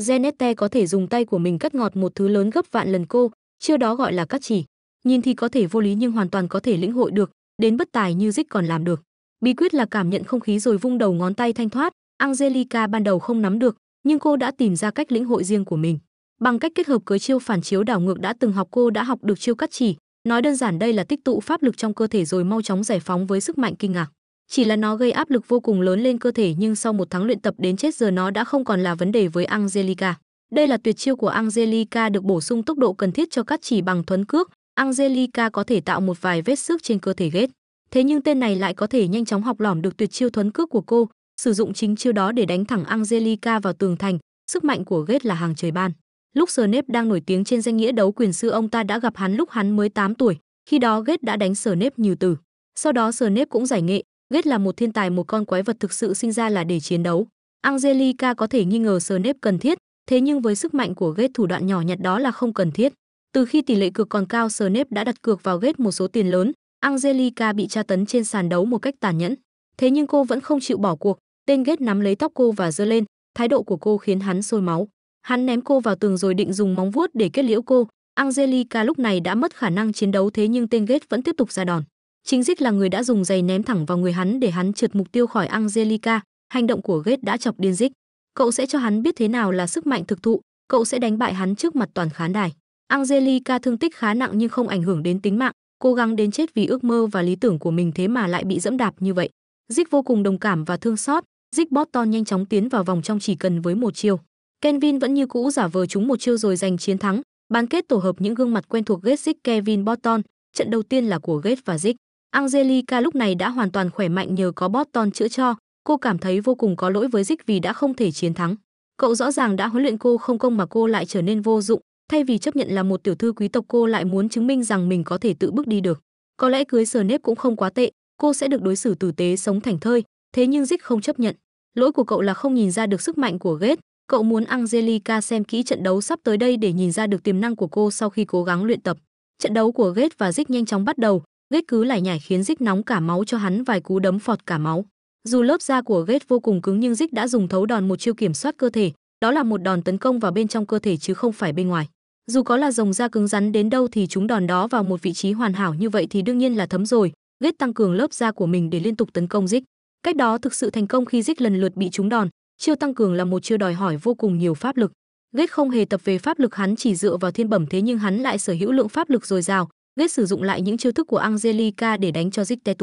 Genete có thể dùng tay của mình cắt ngọt một thứ lớn gấp vạn lần cô, chiêu đó gọi là cắt chỉ. Nhìn thì có thể vô lý nhưng hoàn toàn có thể lĩnh hội được, đến bất tài như dích còn làm được. Bí quyết là cảm nhận không khí rồi vung đầu ngón tay thanh thoát, Angelica ban đầu không nắm được, nhưng cô đã tìm ra cách lĩnh hội riêng của mình. Bằng cách kết hợp với chiêu phản chiếu đảo ngược đã từng học cô đã học được chiêu cắt chỉ, nói đơn giản đây là tích tụ pháp lực trong cơ thể rồi mau chóng giải phóng với sức mạnh kinh ngạc. Chỉ là nó gây áp lực vô cùng lớn lên cơ thể nhưng sau một tháng luyện tập đến chết giờ nó đã không còn là vấn đề với Angelica. Đây là tuyệt chiêu của Angelica được bổ sung tốc độ cần thiết cho cắt chỉ bằng thuấn cước, Angelica có thể tạo một vài vết xước trên cơ thể Gết. Thế nhưng tên này lại có thể nhanh chóng học lỏm được tuyệt chiêu thuấn cước của cô, sử dụng chính chiêu đó để đánh thẳng Angelica vào tường thành, sức mạnh của Gết là hàng trời ban. Lúc Snape đang nổi tiếng trên danh nghĩa đấu quyền sư ông ta đã gặp hắn lúc hắn mới 8 tuổi, khi đó Gết đã đánh Snape nhiều từ. Sau đó Snape cũng giải nghệ, Gết là một thiên tài một con quái vật thực sự sinh ra là để chiến đấu. Angelica có thể nghi ngờ Snape cần thiết, thế nhưng với sức mạnh của Gết thủ đoạn nhỏ nhặt đó là không cần thiết. Từ khi tỷ lệ cược còn cao, Snep đã đặt cược vào ghét một số tiền lớn. Angelica bị tra tấn trên sàn đấu một cách tàn nhẫn. Thế nhưng cô vẫn không chịu bỏ cuộc. Tên ghét nắm lấy tóc cô và giơ lên. Thái độ của cô khiến hắn sôi máu. Hắn ném cô vào tường rồi định dùng móng vuốt để kết liễu cô. Angelica lúc này đã mất khả năng chiến đấu thế nhưng tên ghét vẫn tiếp tục ra đòn. Chính Dích là người đã dùng giày ném thẳng vào người hắn để hắn trượt mục tiêu khỏi Angelica. Hành động của ghét đã chọc điên Dích. Cậu sẽ cho hắn biết thế nào là sức mạnh thực thụ. Cậu sẽ đánh bại hắn trước mặt toàn khán đài. Angelica thương tích khá nặng nhưng không ảnh hưởng đến tính mạng, cố gắng đến chết vì ước mơ và lý tưởng của mình thế mà lại bị dẫm đạp như vậy. Zick vô cùng đồng cảm và thương xót, Zick Boston nhanh chóng tiến vào vòng trong chỉ cần với một chiêu. Kevin vẫn như cũ giả vờ chúng một chiêu rồi giành chiến thắng, bán kết tổ hợp những gương mặt quen thuộc Gate Zick, Kevin Boston, trận đầu tiên là của Gate và Zick. Angelica lúc này đã hoàn toàn khỏe mạnh nhờ có Boston chữa cho, cô cảm thấy vô cùng có lỗi với Zick vì đã không thể chiến thắng. Cậu rõ ràng đã huấn luyện cô không công mà cô lại trở nên vô dụng, Thay vì chấp nhận là một tiểu thư quý tộc cô lại muốn chứng minh rằng mình có thể tự bước đi được. Có lẽ cưới sờ nếp cũng không quá tệ, cô sẽ được đối xử tử tế sống thành thơi, thế nhưng Dích không chấp nhận. Lỗi của cậu là không nhìn ra được sức mạnh của Gate, cậu muốn Angelica xem kỹ trận đấu sắp tới đây để nhìn ra được tiềm năng của cô sau khi cố gắng luyện tập. Trận đấu của Gate và Dích nhanh chóng bắt đầu, Gate cứ lải nhải khiến Dích nóng cả máu cho hắn vài cú đấm phọt cả máu. Dù lớp da của Gate vô cùng cứng nhưng Dích đã dùng thấu đòn một chiêu kiểm soát cơ thể, đó là một đòn tấn công vào bên trong cơ thể chứ không phải bên ngoài dù có là rồng da cứng rắn đến đâu thì chúng đòn đó vào một vị trí hoàn hảo như vậy thì đương nhiên là thấm rồi ghét tăng cường lớp da của mình để liên tục tấn công dích cách đó thực sự thành công khi dích lần lượt bị chúng đòn chiêu tăng cường là một chiêu đòi hỏi vô cùng nhiều pháp lực ghét không hề tập về pháp lực hắn chỉ dựa vào thiên bẩm thế nhưng hắn lại sở hữu lượng pháp lực dồi dào ghét sử dụng lại những chiêu thức của angelica để đánh cho dích te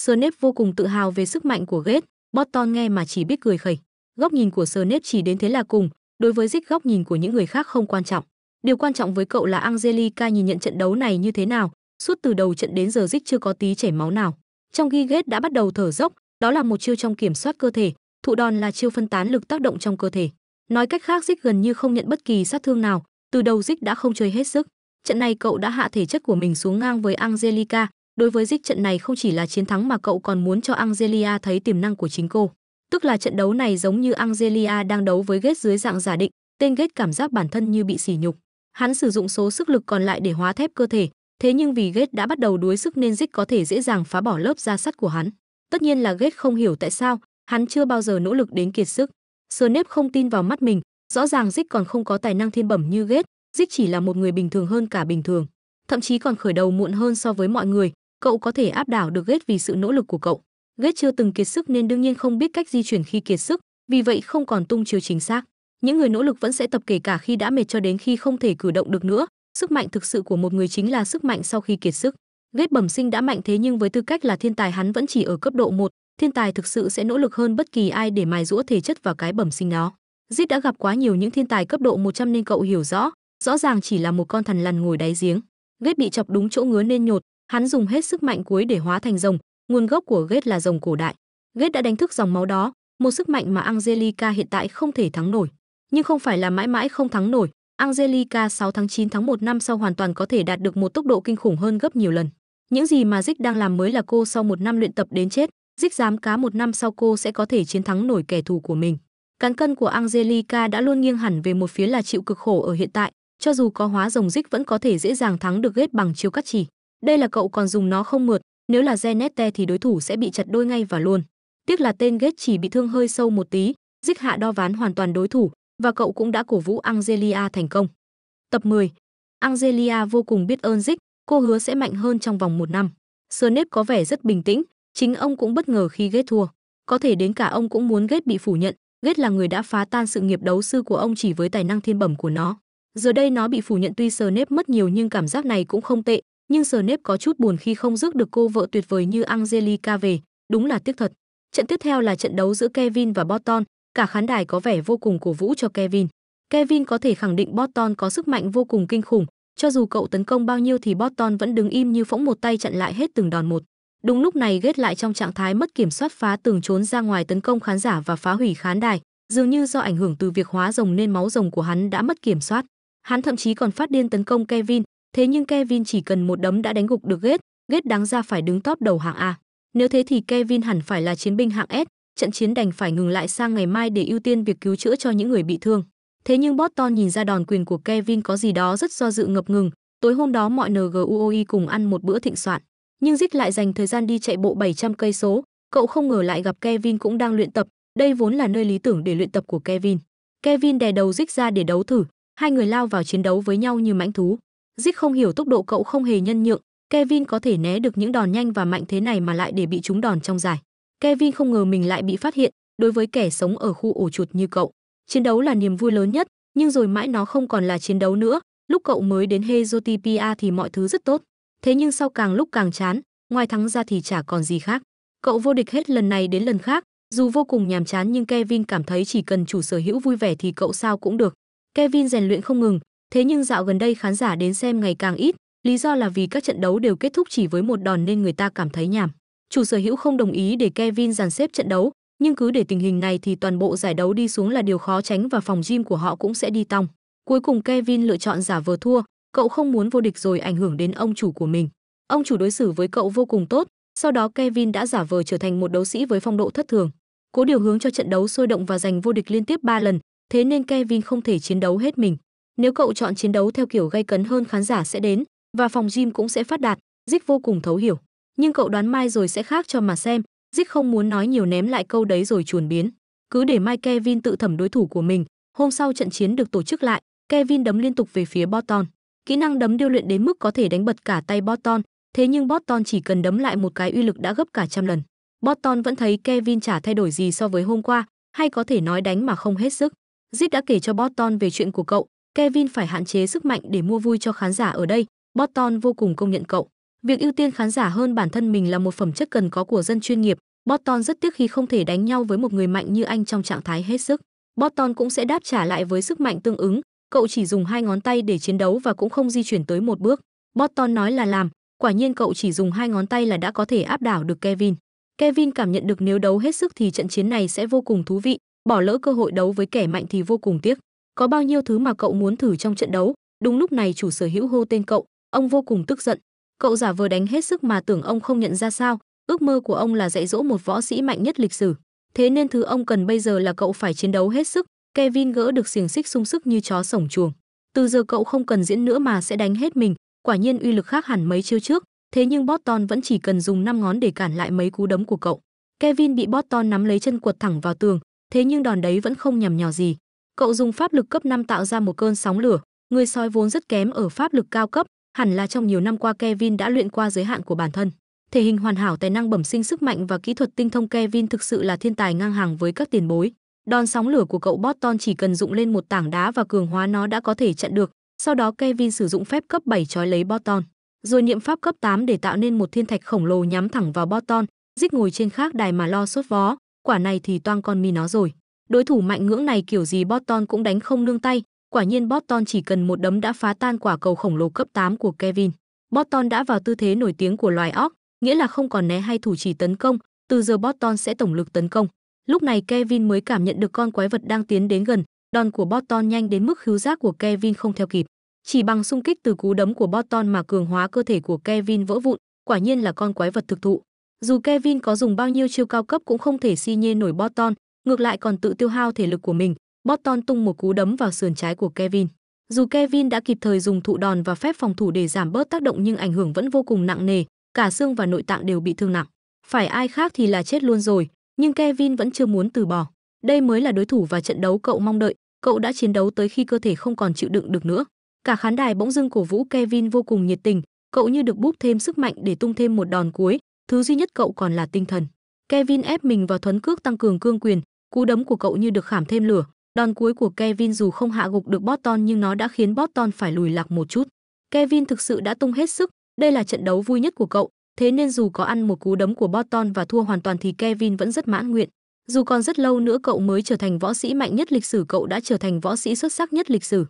Sơ Nếp vô cùng tự hào về sức mạnh của ghét Boston nghe mà chỉ biết cười khẩy góc nhìn của Sơ Nếp chỉ đến thế là cùng đối với dích góc nhìn của những người khác không quan trọng Điều quan trọng với cậu là Angelica nhìn nhận trận đấu này như thế nào, suốt từ đầu trận đến giờ dích chưa có tí chảy máu nào. Trong ghi ghét đã bắt đầu thở dốc, đó là một chiêu trong kiểm soát cơ thể, thụ đòn là chiêu phân tán lực tác động trong cơ thể. Nói cách khác dích gần như không nhận bất kỳ sát thương nào, từ đầu dích đã không chơi hết sức. Trận này cậu đã hạ thể chất của mình xuống ngang với Angelica, đối với dích trận này không chỉ là chiến thắng mà cậu còn muốn cho Angelia thấy tiềm năng của chính cô. Tức là trận đấu này giống như Angelia đang đấu với ghét dưới dạng giả định, tên ghét cảm giác bản thân như bị sỉ nhục. Hắn sử dụng số sức lực còn lại để hóa thép cơ thể, thế nhưng vì Gết đã bắt đầu đuối sức nên Dích có thể dễ dàng phá bỏ lớp da sắt của hắn. Tất nhiên là Gết không hiểu tại sao, hắn chưa bao giờ nỗ lực đến kiệt sức. Snape không tin vào mắt mình, rõ ràng Dích còn không có tài năng thiên bẩm như Gết, Dích chỉ là một người bình thường hơn cả bình thường, thậm chí còn khởi đầu muộn hơn so với mọi người, cậu có thể áp đảo được Gết vì sự nỗ lực của cậu. Gết chưa từng kiệt sức nên đương nhiên không biết cách di chuyển khi kiệt sức, vì vậy không còn tung chiều chính xác những người nỗ lực vẫn sẽ tập kể cả khi đã mệt cho đến khi không thể cử động được nữa sức mạnh thực sự của một người chính là sức mạnh sau khi kiệt sức ghét bẩm sinh đã mạnh thế nhưng với tư cách là thiên tài hắn vẫn chỉ ở cấp độ một. thiên tài thực sự sẽ nỗ lực hơn bất kỳ ai để mài rũa thể chất và cái bẩm sinh nó Jit đã gặp quá nhiều những thiên tài cấp độ 100 nên cậu hiểu rõ, rõ ràng chỉ là một con thần lằn ngồi đáy giếng. Ghét bị chọc đúng chỗ ngứa nên nhột, hắn dùng hết sức mạnh cuối để hóa thành rồng, nguồn gốc của Ghét là rồng cổ đại. Ghét đã đánh thức dòng máu đó, một sức mạnh mà Angelica hiện tại không thể thắng nổi nhưng không phải là mãi mãi không thắng nổi. Angelica 6 tháng 9 tháng 1 năm sau hoàn toàn có thể đạt được một tốc độ kinh khủng hơn gấp nhiều lần. Những gì mà Zik đang làm mới là cô sau một năm luyện tập đến chết, Zik dám cá một năm sau cô sẽ có thể chiến thắng nổi kẻ thù của mình. Cán cân của Angelica đã luôn nghiêng hẳn về một phía là chịu cực khổ ở hiện tại, cho dù có hóa rồng Zik vẫn có thể dễ dàng thắng được ghét bằng chiêu cắt chỉ. Đây là cậu còn dùng nó không mượt, nếu là Genette thì đối thủ sẽ bị chặt đôi ngay và luôn. Tiếc là tên ghét chỉ bị thương hơi sâu một tí, Zik hạ đo ván hoàn toàn đối thủ, và cậu cũng đã cổ vũ Angelia thành công. Tập 10 Angelia vô cùng biết ơn Dick, cô hứa sẽ mạnh hơn trong vòng một năm. Snape có vẻ rất bình tĩnh, chính ông cũng bất ngờ khi Ghét thua. Có thể đến cả ông cũng muốn Ghét bị phủ nhận, Ghét là người đã phá tan sự nghiệp đấu sư của ông chỉ với tài năng thiên bẩm của nó. Giờ đây nó bị phủ nhận tuy Snape mất nhiều nhưng cảm giác này cũng không tệ, nhưng Snape có chút buồn khi không rước được cô vợ tuyệt vời như Angelica về, đúng là tiếc thật. Trận tiếp theo là trận đấu giữa Kevin và Bolton, cả khán đài có vẻ vô cùng cổ vũ cho Kevin. Kevin có thể khẳng định Boston có sức mạnh vô cùng kinh khủng, cho dù cậu tấn công bao nhiêu thì Boston vẫn đứng im như phỗng một tay chặn lại hết từng đòn một. Đúng lúc này ghét lại trong trạng thái mất kiểm soát phá tường trốn ra ngoài tấn công khán giả và phá hủy khán đài, dường như do ảnh hưởng từ việc hóa rồng nên máu rồng của hắn đã mất kiểm soát. Hắn thậm chí còn phát điên tấn công Kevin, thế nhưng Kevin chỉ cần một đấm đã đánh gục được ghét, ghét đáng ra phải đứng top đầu hạng A. Nếu thế thì Kevin hẳn phải là chiến binh hạng S, trận chiến đành phải ngừng lại sang ngày mai để ưu tiên việc cứu chữa cho những người bị thương. Thế nhưng Boston nhìn ra đòn quyền của Kevin có gì đó rất do dự ngập ngừng, tối hôm đó mọi NGUOI cùng ăn một bữa thịnh soạn, nhưng Dick lại dành thời gian đi chạy bộ 700 cây số, cậu không ngờ lại gặp Kevin cũng đang luyện tập, đây vốn là nơi lý tưởng để luyện tập của Kevin. Kevin đè đầu Dick ra để đấu thử, hai người lao vào chiến đấu với nhau như mãnh thú. Dick không hiểu tốc độ cậu không hề nhân nhượng, Kevin có thể né được những đòn nhanh và mạnh thế này mà lại để bị trúng đòn trong giải. Kevin không ngờ mình lại bị phát hiện, đối với kẻ sống ở khu ổ chuột như cậu. Chiến đấu là niềm vui lớn nhất, nhưng rồi mãi nó không còn là chiến đấu nữa. Lúc cậu mới đến Hezotopia thì mọi thứ rất tốt. Thế nhưng sau càng lúc càng chán, ngoài thắng ra thì chả còn gì khác. Cậu vô địch hết lần này đến lần khác, dù vô cùng nhàm chán nhưng Kevin cảm thấy chỉ cần chủ sở hữu vui vẻ thì cậu sao cũng được. Kevin rèn luyện không ngừng, thế nhưng dạo gần đây khán giả đến xem ngày càng ít, lý do là vì các trận đấu đều kết thúc chỉ với một đòn nên người ta cảm thấy nhàm chủ sở hữu không đồng ý để Kevin dàn xếp trận đấu, nhưng cứ để tình hình này thì toàn bộ giải đấu đi xuống là điều khó tránh và phòng gym của họ cũng sẽ đi tong. Cuối cùng Kevin lựa chọn giả vờ thua, cậu không muốn vô địch rồi ảnh hưởng đến ông chủ của mình. Ông chủ đối xử với cậu vô cùng tốt, sau đó Kevin đã giả vờ trở thành một đấu sĩ với phong độ thất thường. Cố điều hướng cho trận đấu sôi động và giành vô địch liên tiếp 3 lần, thế nên Kevin không thể chiến đấu hết mình. Nếu cậu chọn chiến đấu theo kiểu gây cấn hơn khán giả sẽ đến và phòng gym cũng sẽ phát đạt, Dick vô cùng thấu hiểu nhưng cậu đoán mai rồi sẽ khác cho mà xem dích không muốn nói nhiều ném lại câu đấy rồi chuồn biến cứ để mai kevin tự thẩm đối thủ của mình hôm sau trận chiến được tổ chức lại kevin đấm liên tục về phía Boston. kỹ năng đấm điêu luyện đến mức có thể đánh bật cả tay Boston, thế nhưng Boston chỉ cần đấm lại một cái uy lực đã gấp cả trăm lần Boston vẫn thấy Kevin chả thay đổi gì so với hôm qua, hay có thể nói đánh mà không hết sức. Zid đã kể cho Boston về chuyện của cậu, Kevin phải hạn chế sức mạnh để mua vui cho khán giả ở đây, Boston vô cùng công nhận cậu. Việc ưu tiên khán giả hơn bản thân mình là một phẩm chất cần có của dân chuyên nghiệp. Boston rất tiếc khi không thể đánh nhau với một người mạnh như anh trong trạng thái hết sức. Boston cũng sẽ đáp trả lại với sức mạnh tương ứng. Cậu chỉ dùng hai ngón tay để chiến đấu và cũng không di chuyển tới một bước. Boston nói là làm, quả nhiên cậu chỉ dùng hai ngón tay là đã có thể áp đảo được Kevin. Kevin cảm nhận được nếu đấu hết sức thì trận chiến này sẽ vô cùng thú vị, bỏ lỡ cơ hội đấu với kẻ mạnh thì vô cùng tiếc. Có bao nhiêu thứ mà cậu muốn thử trong trận đấu, đúng lúc này chủ sở hữu hô tên cậu, ông vô cùng tức giận, cậu giả vờ đánh hết sức mà tưởng ông không nhận ra sao, ước mơ của ông là dạy dỗ một võ sĩ mạnh nhất lịch sử. Thế nên thứ ông cần bây giờ là cậu phải chiến đấu hết sức, Kevin gỡ được xiềng xích sung sức như chó sổng chuồng. Từ giờ cậu không cần diễn nữa mà sẽ đánh hết mình, quả nhiên uy lực khác hẳn mấy chiêu trước, thế nhưng Boston vẫn chỉ cần dùng 5 ngón để cản lại mấy cú đấm của cậu. Kevin bị Boston nắm lấy chân quật thẳng vào tường, thế nhưng đòn đấy vẫn không nhằm nhò gì. Cậu dùng pháp lực cấp 5 tạo ra một cơn sóng lửa, người sói vốn rất kém ở pháp lực cao cấp, hẳn là trong nhiều năm qua Kevin đã luyện qua giới hạn của bản thân. Thể hình hoàn hảo, tài năng bẩm sinh sức mạnh và kỹ thuật tinh thông Kevin thực sự là thiên tài ngang hàng với các tiền bối. Đòn sóng lửa của cậu Boston chỉ cần dụng lên một tảng đá và cường hóa nó đã có thể chặn được. Sau đó Kevin sử dụng phép cấp 7 trói lấy Boston, rồi niệm pháp cấp 8 để tạo nên một thiên thạch khổng lồ nhắm thẳng vào Boston, giết ngồi trên khác đài mà lo sốt vó, quả này thì toang con mi nó rồi. Đối thủ mạnh ngưỡng này kiểu gì Boston cũng đánh không nương tay, Quả nhiên Boston chỉ cần một đấm đã phá tan quả cầu khổng lồ cấp 8 của Kevin. Boston đã vào tư thế nổi tiếng của loài óc, nghĩa là không còn né hay thủ chỉ tấn công, từ giờ Boston sẽ tổng lực tấn công. Lúc này Kevin mới cảm nhận được con quái vật đang tiến đến gần, đòn của Boston nhanh đến mức khứu giác của Kevin không theo kịp. Chỉ bằng xung kích từ cú đấm của Boston mà cường hóa cơ thể của Kevin vỡ vụn, quả nhiên là con quái vật thực thụ. Dù Kevin có dùng bao nhiêu chiêu cao cấp cũng không thể si nhê nổi Boston, ngược lại còn tự tiêu hao thể lực của mình, Boston tung một cú đấm vào sườn trái của Kevin. Dù Kevin đã kịp thời dùng thụ đòn và phép phòng thủ để giảm bớt tác động nhưng ảnh hưởng vẫn vô cùng nặng nề, cả xương và nội tạng đều bị thương nặng. Phải ai khác thì là chết luôn rồi, nhưng Kevin vẫn chưa muốn từ bỏ. Đây mới là đối thủ và trận đấu cậu mong đợi, cậu đã chiến đấu tới khi cơ thể không còn chịu đựng được nữa. Cả khán đài bỗng dưng cổ vũ Kevin vô cùng nhiệt tình, cậu như được búp thêm sức mạnh để tung thêm một đòn cuối, thứ duy nhất cậu còn là tinh thần. Kevin ép mình vào thuấn cước tăng cường cương quyền, cú đấm của cậu như được khảm thêm lửa, Đòn cuối của Kevin dù không hạ gục được Boston nhưng nó đã khiến Boston phải lùi lạc một chút. Kevin thực sự đã tung hết sức, đây là trận đấu vui nhất của cậu, thế nên dù có ăn một cú đấm của Boston và thua hoàn toàn thì Kevin vẫn rất mãn nguyện. Dù còn rất lâu nữa cậu mới trở thành võ sĩ mạnh nhất lịch sử, cậu đã trở thành võ sĩ xuất sắc nhất lịch sử.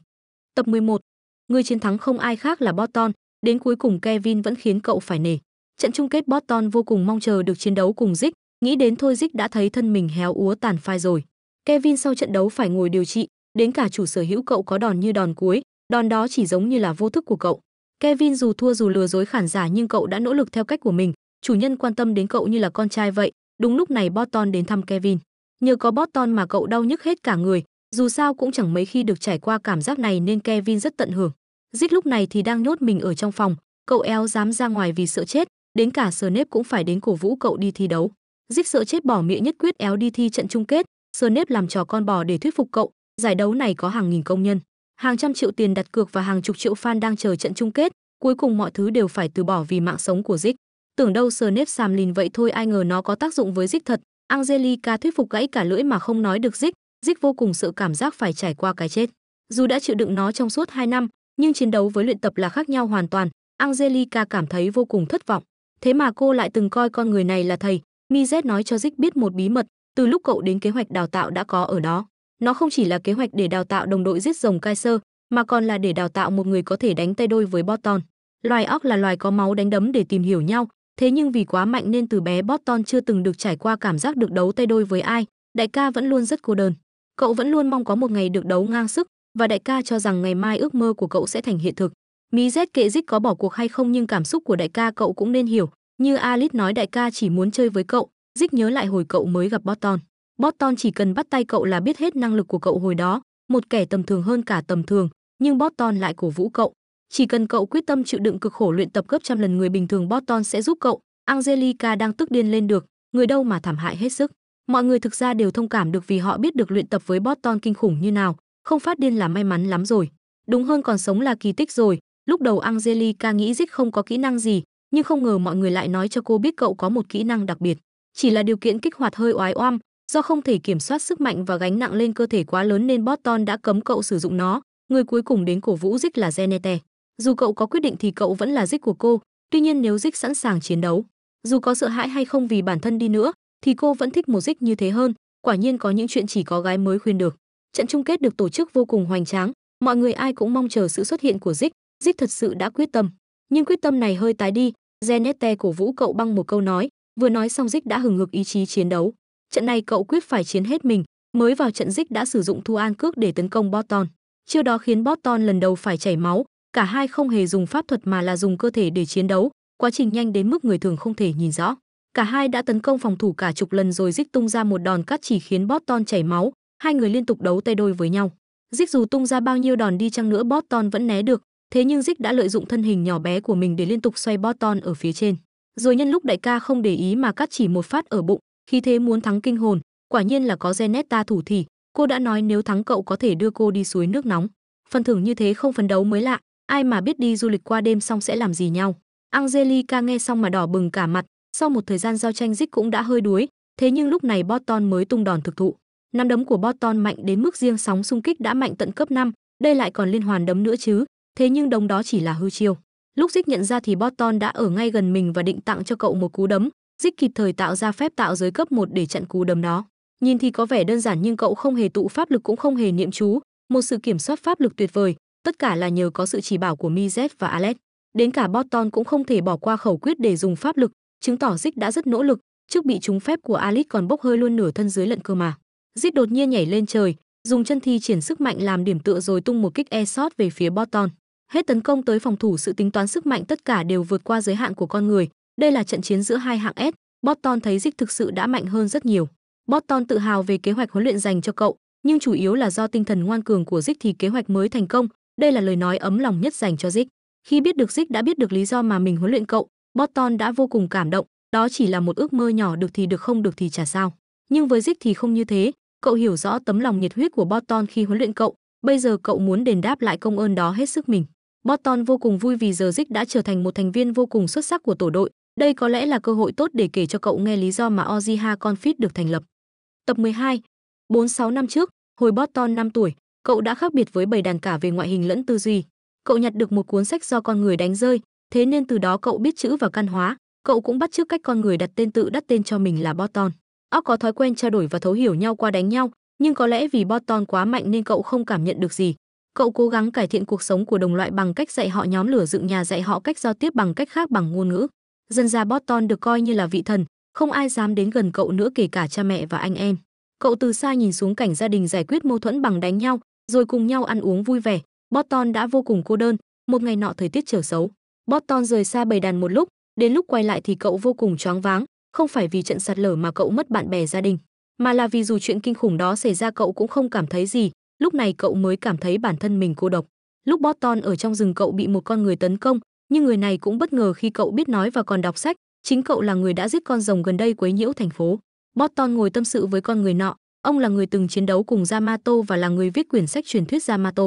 Tập 11. Người chiến thắng không ai khác là Boston, đến cuối cùng Kevin vẫn khiến cậu phải nể. Trận chung kết Boston vô cùng mong chờ được chiến đấu cùng Dick, nghĩ đến thôi Dick đã thấy thân mình héo úa tàn phai rồi. Kevin sau trận đấu phải ngồi điều trị, đến cả chủ sở hữu cậu có đòn như đòn cuối, đòn đó chỉ giống như là vô thức của cậu. Kevin dù thua dù lừa dối khán giả nhưng cậu đã nỗ lực theo cách của mình, chủ nhân quan tâm đến cậu như là con trai vậy. Đúng lúc này Boston đến thăm Kevin. Nhờ có Boston mà cậu đau nhức hết cả người, dù sao cũng chẳng mấy khi được trải qua cảm giác này nên Kevin rất tận hưởng. Giết lúc này thì đang nhốt mình ở trong phòng, cậu éo dám ra ngoài vì sợ chết, đến cả Snape cũng phải đến cổ vũ cậu đi thi đấu. Giết sợ chết bỏ miệng nhất quyết éo đi thi trận chung kết, Sơn nếp làm trò con bò để thuyết phục cậu, giải đấu này có hàng nghìn công nhân, hàng trăm triệu tiền đặt cược và hàng chục triệu fan đang chờ trận chung kết, cuối cùng mọi thứ đều phải từ bỏ vì mạng sống của Dick. Tưởng đâu sờ nếp xàm lìn vậy thôi ai ngờ nó có tác dụng với Dick thật. Angelica thuyết phục gãy cả lưỡi mà không nói được Dick, Dick vô cùng sợ cảm giác phải trải qua cái chết. Dù đã chịu đựng nó trong suốt 2 năm, nhưng chiến đấu với luyện tập là khác nhau hoàn toàn. Angelica cảm thấy vô cùng thất vọng. Thế mà cô lại từng coi con người này là thầy. Mizet nói cho Dick biết một bí mật, từ lúc cậu đến kế hoạch đào tạo đã có ở đó. Nó không chỉ là kế hoạch để đào tạo đồng đội giết rồng Kaiser, mà còn là để đào tạo một người có thể đánh tay đôi với Boston. Loài óc là loài có máu đánh đấm để tìm hiểu nhau, thế nhưng vì quá mạnh nên từ bé Boston chưa từng được trải qua cảm giác được đấu tay đôi với ai, đại ca vẫn luôn rất cô đơn. Cậu vẫn luôn mong có một ngày được đấu ngang sức và đại ca cho rằng ngày mai ước mơ của cậu sẽ thành hiện thực. Mí Z kệ dích có bỏ cuộc hay không nhưng cảm xúc của đại ca cậu cũng nên hiểu, như Alice nói đại ca chỉ muốn chơi với cậu, Dick nhớ lại hồi cậu mới gặp Boston. Boston chỉ cần bắt tay cậu là biết hết năng lực của cậu hồi đó, một kẻ tầm thường hơn cả tầm thường, nhưng Boston lại cổ vũ cậu. Chỉ cần cậu quyết tâm chịu đựng cực khổ luyện tập gấp trăm lần người bình thường Boston sẽ giúp cậu. Angelica đang tức điên lên được, người đâu mà thảm hại hết sức. Mọi người thực ra đều thông cảm được vì họ biết được luyện tập với Boston kinh khủng như nào, không phát điên là may mắn lắm rồi. Đúng hơn còn sống là kỳ tích rồi. Lúc đầu Angelica nghĩ Dick không có kỹ năng gì, nhưng không ngờ mọi người lại nói cho cô biết cậu có một kỹ năng đặc biệt chỉ là điều kiện kích hoạt hơi oái oăm, do không thể kiểm soát sức mạnh và gánh nặng lên cơ thể quá lớn nên Boston đã cấm cậu sử dụng nó, người cuối cùng đến cổ vũ Dick là Genete. Dù cậu có quyết định thì cậu vẫn là Dick của cô, tuy nhiên nếu Dick sẵn sàng chiến đấu, dù có sợ hãi hay không vì bản thân đi nữa, thì cô vẫn thích một Dick như thế hơn, quả nhiên có những chuyện chỉ có gái mới khuyên được. Trận chung kết được tổ chức vô cùng hoành tráng, mọi người ai cũng mong chờ sự xuất hiện của Dick, Dick thật sự đã quyết tâm. Nhưng quyết tâm này hơi tái đi, Genete cổ vũ cậu bằng một câu nói, Vừa nói xong Dích đã hừng hực ý chí chiến đấu. Trận này cậu quyết phải chiến hết mình, mới vào trận Dích đã sử dụng Thu An Cước để tấn công Boston. Chiêu đó khiến Boston lần đầu phải chảy máu, cả hai không hề dùng pháp thuật mà là dùng cơ thể để chiến đấu, quá trình nhanh đến mức người thường không thể nhìn rõ. Cả hai đã tấn công phòng thủ cả chục lần rồi Dích tung ra một đòn cắt chỉ khiến Boston chảy máu, hai người liên tục đấu tay đôi với nhau. Dích dù tung ra bao nhiêu đòn đi chăng nữa Boston vẫn né được, thế nhưng Dích đã lợi dụng thân hình nhỏ bé của mình để liên tục xoay Boston ở phía trên rồi nhân lúc đại ca không để ý mà cắt chỉ một phát ở bụng khi thế muốn thắng kinh hồn quả nhiên là có gen thủ thì cô đã nói nếu thắng cậu có thể đưa cô đi suối nước nóng phần thưởng như thế không phấn đấu mới lạ ai mà biết đi du lịch qua đêm xong sẽ làm gì nhau angelica nghe xong mà đỏ bừng cả mặt sau một thời gian giao tranh dích cũng đã hơi đuối thế nhưng lúc này Botton mới tung đòn thực thụ nắm đấm của Botton mạnh đến mức riêng sóng xung kích đã mạnh tận cấp 5, đây lại còn liên hoàn đấm nữa chứ thế nhưng đống đó chỉ là hư chiêu Lúc Dích nhận ra thì Boston đã ở ngay gần mình và định tặng cho cậu một cú đấm, Dích kịp thời tạo ra phép tạo giới cấp 1 để chặn cú đấm đó. Nhìn thì có vẻ đơn giản nhưng cậu không hề tụ pháp lực cũng không hề niệm chú, một sự kiểm soát pháp lực tuyệt vời, tất cả là nhờ có sự chỉ bảo của Mizet và Alex. Đến cả Boston cũng không thể bỏ qua khẩu quyết để dùng pháp lực, chứng tỏ Dích đã rất nỗ lực, trước bị trúng phép của Alex còn bốc hơi luôn nửa thân dưới lận cơ mà. Dích đột nhiên nhảy lên trời, dùng chân thi triển sức mạnh làm điểm tựa rồi tung một kích e về phía Boston hết tấn công tới phòng thủ sự tính toán sức mạnh tất cả đều vượt qua giới hạn của con người đây là trận chiến giữa hai hạng S Botton thấy Dick thực sự đã mạnh hơn rất nhiều Botton tự hào về kế hoạch huấn luyện dành cho cậu nhưng chủ yếu là do tinh thần ngoan cường của Dick thì kế hoạch mới thành công đây là lời nói ấm lòng nhất dành cho Dick khi biết được Dick đã biết được lý do mà mình huấn luyện cậu Botton đã vô cùng cảm động đó chỉ là một ước mơ nhỏ được thì được không được thì chả sao nhưng với Dick thì không như thế cậu hiểu rõ tấm lòng nhiệt huyết của Botton khi huấn luyện cậu bây giờ cậu muốn đền đáp lại công ơn đó hết sức mình Boston vô cùng vui vì giờ Zick đã trở thành một thành viên vô cùng xuất sắc của tổ đội. Đây có lẽ là cơ hội tốt để kể cho cậu nghe lý do mà Ojiha Confit được thành lập. Tập 12 46 năm trước, hồi Boston 5 tuổi, cậu đã khác biệt với bầy đàn cả về ngoại hình lẫn tư duy. Cậu nhặt được một cuốn sách do con người đánh rơi, thế nên từ đó cậu biết chữ và căn hóa, cậu cũng bắt chước cách con người đặt tên tự đắt tên cho mình là Boston. Óc có thói quen trao đổi và thấu hiểu nhau qua đánh nhau, nhưng có lẽ vì Boston quá mạnh nên cậu không cảm nhận được gì, Cậu cố gắng cải thiện cuộc sống của đồng loại bằng cách dạy họ nhóm lửa dựng nhà dạy họ cách giao tiếp bằng cách khác bằng ngôn ngữ. Dân gia Boston được coi như là vị thần, không ai dám đến gần cậu nữa kể cả cha mẹ và anh em. Cậu từ xa nhìn xuống cảnh gia đình giải quyết mâu thuẫn bằng đánh nhau, rồi cùng nhau ăn uống vui vẻ. Boston đã vô cùng cô đơn, một ngày nọ thời tiết trở xấu. Boston rời xa bầy đàn một lúc, đến lúc quay lại thì cậu vô cùng choáng váng, không phải vì trận sạt lở mà cậu mất bạn bè gia đình, mà là vì dù chuyện kinh khủng đó xảy ra cậu cũng không cảm thấy gì, lúc này cậu mới cảm thấy bản thân mình cô độc. Lúc Boston ở trong rừng cậu bị một con người tấn công, nhưng người này cũng bất ngờ khi cậu biết nói và còn đọc sách, chính cậu là người đã giết con rồng gần đây quấy nhiễu thành phố. Boston ngồi tâm sự với con người nọ, ông là người từng chiến đấu cùng Yamato và là người viết quyển sách truyền thuyết Yamato.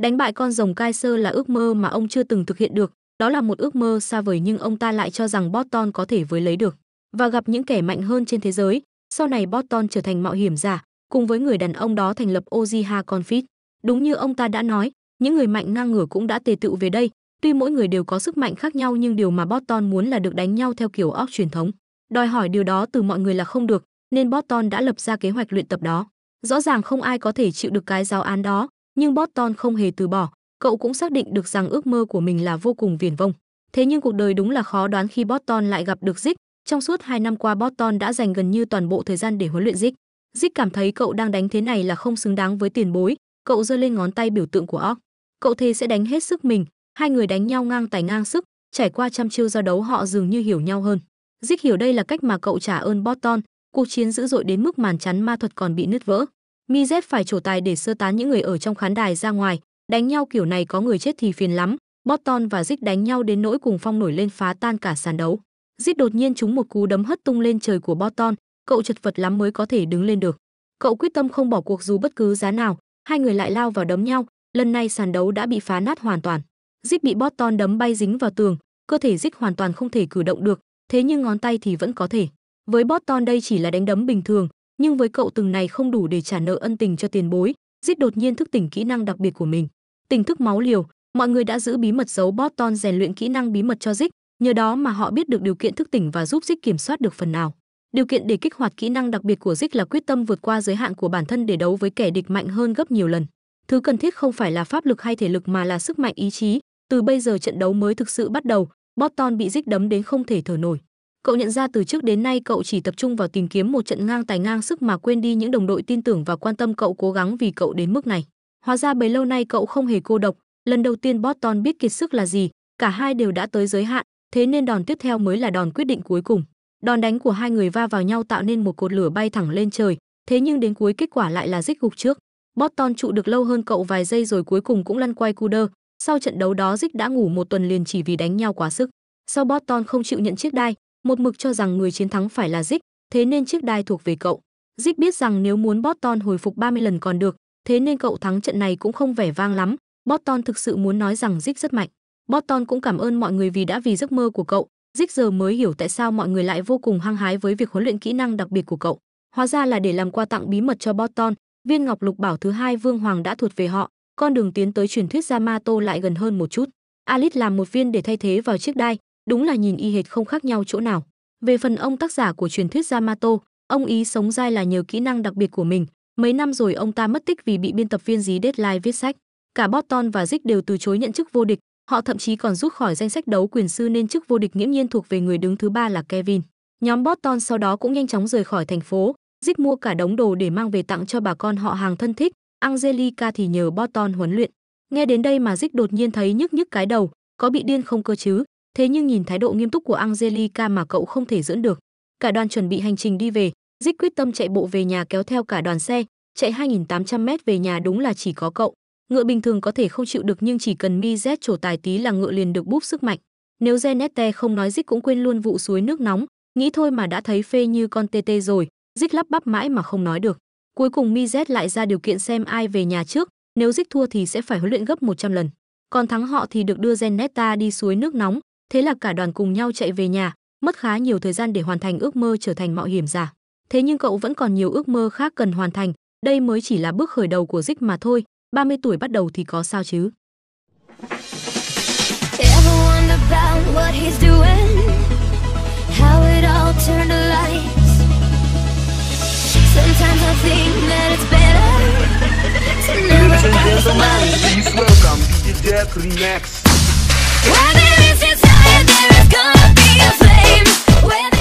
Đánh bại con rồng Kaiser là ước mơ mà ông chưa từng thực hiện được, đó là một ước mơ xa vời nhưng ông ta lại cho rằng Boston có thể với lấy được. Và gặp những kẻ mạnh hơn trên thế giới, sau này Boston trở thành mạo hiểm giả, cùng với người đàn ông đó thành lập Ojiha Confit. Đúng như ông ta đã nói, những người mạnh ngang ngửa cũng đã tề tựu về đây, tuy mỗi người đều có sức mạnh khác nhau nhưng điều mà Boston muốn là được đánh nhau theo kiểu óc truyền thống. Đòi hỏi điều đó từ mọi người là không được, nên Boston đã lập ra kế hoạch luyện tập đó. Rõ ràng không ai có thể chịu được cái giáo án đó, nhưng Boston không hề từ bỏ, cậu cũng xác định được rằng ước mơ của mình là vô cùng viển vông. Thế nhưng cuộc đời đúng là khó đoán khi Boston lại gặp được Zick. Trong suốt 2 năm qua Boston đã dành gần như toàn bộ thời gian để huấn luyện Zick. Dích cảm thấy cậu đang đánh thế này là không xứng đáng với tiền bối, cậu giơ lên ngón tay biểu tượng của óc. Cậu thề sẽ đánh hết sức mình, hai người đánh nhau ngang tài ngang sức, trải qua trăm chiêu giao đấu họ dường như hiểu nhau hơn. Dích hiểu đây là cách mà cậu trả ơn Boston, cuộc chiến dữ dội đến mức màn chắn ma thuật còn bị nứt vỡ. Mizet phải trổ tài để sơ tán những người ở trong khán đài ra ngoài, đánh nhau kiểu này có người chết thì phiền lắm. Boston và Dích đánh nhau đến nỗi cùng phong nổi lên phá tan cả sàn đấu. Dích đột nhiên trúng một cú đấm hất tung lên trời của Boston, cậu chật vật lắm mới có thể đứng lên được. Cậu quyết tâm không bỏ cuộc dù bất cứ giá nào, hai người lại lao vào đấm nhau, lần này sàn đấu đã bị phá nát hoàn toàn. Zip bị Boston đấm bay dính vào tường, cơ thể Zip hoàn toàn không thể cử động được, thế nhưng ngón tay thì vẫn có thể. Với Boston đây chỉ là đánh đấm bình thường, nhưng với cậu từng này không đủ để trả nợ ân tình cho tiền bối, Zip đột nhiên thức tỉnh kỹ năng đặc biệt của mình. Tỉnh thức máu liều, mọi người đã giữ bí mật giấu Boston rèn luyện kỹ năng bí mật cho Zip, nhờ đó mà họ biết được điều kiện thức tỉnh và giúp Zip kiểm soát được phần nào. Điều kiện để kích hoạt kỹ năng đặc biệt của Zig là quyết tâm vượt qua giới hạn của bản thân để đấu với kẻ địch mạnh hơn gấp nhiều lần. Thứ cần thiết không phải là pháp lực hay thể lực mà là sức mạnh ý chí. Từ bây giờ trận đấu mới thực sự bắt đầu, Boston bị Zig đấm đến không thể thở nổi. Cậu nhận ra từ trước đến nay cậu chỉ tập trung vào tìm kiếm một trận ngang tài ngang sức mà quên đi những đồng đội tin tưởng và quan tâm cậu cố gắng vì cậu đến mức này. Hóa ra bấy lâu nay cậu không hề cô độc, lần đầu tiên Boston biết kiệt sức là gì, cả hai đều đã tới giới hạn, thế nên đòn tiếp theo mới là đòn quyết định cuối cùng. Đòn đánh của hai người va vào nhau tạo nên một cột lửa bay thẳng lên trời, thế nhưng đến cuối kết quả lại là rích gục trước. Boston trụ được lâu hơn cậu vài giây rồi cuối cùng cũng lăn quay cu đơ. Sau trận đấu đó Dick đã ngủ một tuần liền chỉ vì đánh nhau quá sức. Sau Boston không chịu nhận chiếc đai, một mực cho rằng người chiến thắng phải là Dick, thế nên chiếc đai thuộc về cậu. Dick biết rằng nếu muốn Boston hồi phục 30 lần còn được, thế nên cậu thắng trận này cũng không vẻ vang lắm. Boston thực sự muốn nói rằng Dick rất mạnh. Boston cũng cảm ơn mọi người vì đã vì giấc mơ của cậu, Dích giờ mới hiểu tại sao mọi người lại vô cùng hăng hái với việc huấn luyện kỹ năng đặc biệt của cậu. Hóa ra là để làm quà tặng bí mật cho Botton, viên ngọc lục bảo thứ hai Vương Hoàng đã thuộc về họ, con đường tiến tới truyền thuyết Yamato lại gần hơn một chút. Alice làm một viên để thay thế vào chiếc đai, đúng là nhìn y hệt không khác nhau chỗ nào. Về phần ông tác giả của truyền thuyết Yamato, ông ý sống dai là nhờ kỹ năng đặc biệt của mình. Mấy năm rồi ông ta mất tích vì bị biên tập viên dí deadline viết sách. Cả Botton và Dick đều từ chối nhận chức vô địch, Họ thậm chí còn rút khỏi danh sách đấu quyền sư nên chức vô địch nghiễm nhiên thuộc về người đứng thứ ba là Kevin. Nhóm Boston sau đó cũng nhanh chóng rời khỏi thành phố, Dick mua cả đống đồ để mang về tặng cho bà con họ hàng thân thích, Angelica thì nhờ Boston huấn luyện. Nghe đến đây mà Dick đột nhiên thấy nhức nhức cái đầu, có bị điên không cơ chứ? Thế nhưng nhìn thái độ nghiêm túc của Angelica mà cậu không thể dưỡng được. Cả đoàn chuẩn bị hành trình đi về, Dick quyết tâm chạy bộ về nhà kéo theo cả đoàn xe, chạy 2.800m về nhà đúng là chỉ có cậu. Ngựa bình thường có thể không chịu được nhưng chỉ cần mi Z trổ tài tí là ngựa liền được búp sức mạnh. Nếu Genette không nói dích cũng quên luôn vụ suối nước nóng, nghĩ thôi mà đã thấy phê như con tê tê rồi, dích lắp bắp mãi mà không nói được. Cuối cùng mi Z lại ra điều kiện xem ai về nhà trước, nếu dích thua thì sẽ phải huấn luyện gấp 100 lần. Còn thắng họ thì được đưa Genetta đi suối nước nóng, thế là cả đoàn cùng nhau chạy về nhà, mất khá nhiều thời gian để hoàn thành ước mơ trở thành mạo hiểm giả. Thế nhưng cậu vẫn còn nhiều ước mơ khác cần hoàn thành, đây mới chỉ là bước khởi đầu của Dích mà thôi, 30 tuổi bắt đầu thì có sao chứ? Where there is desire, there is gonna be a flame.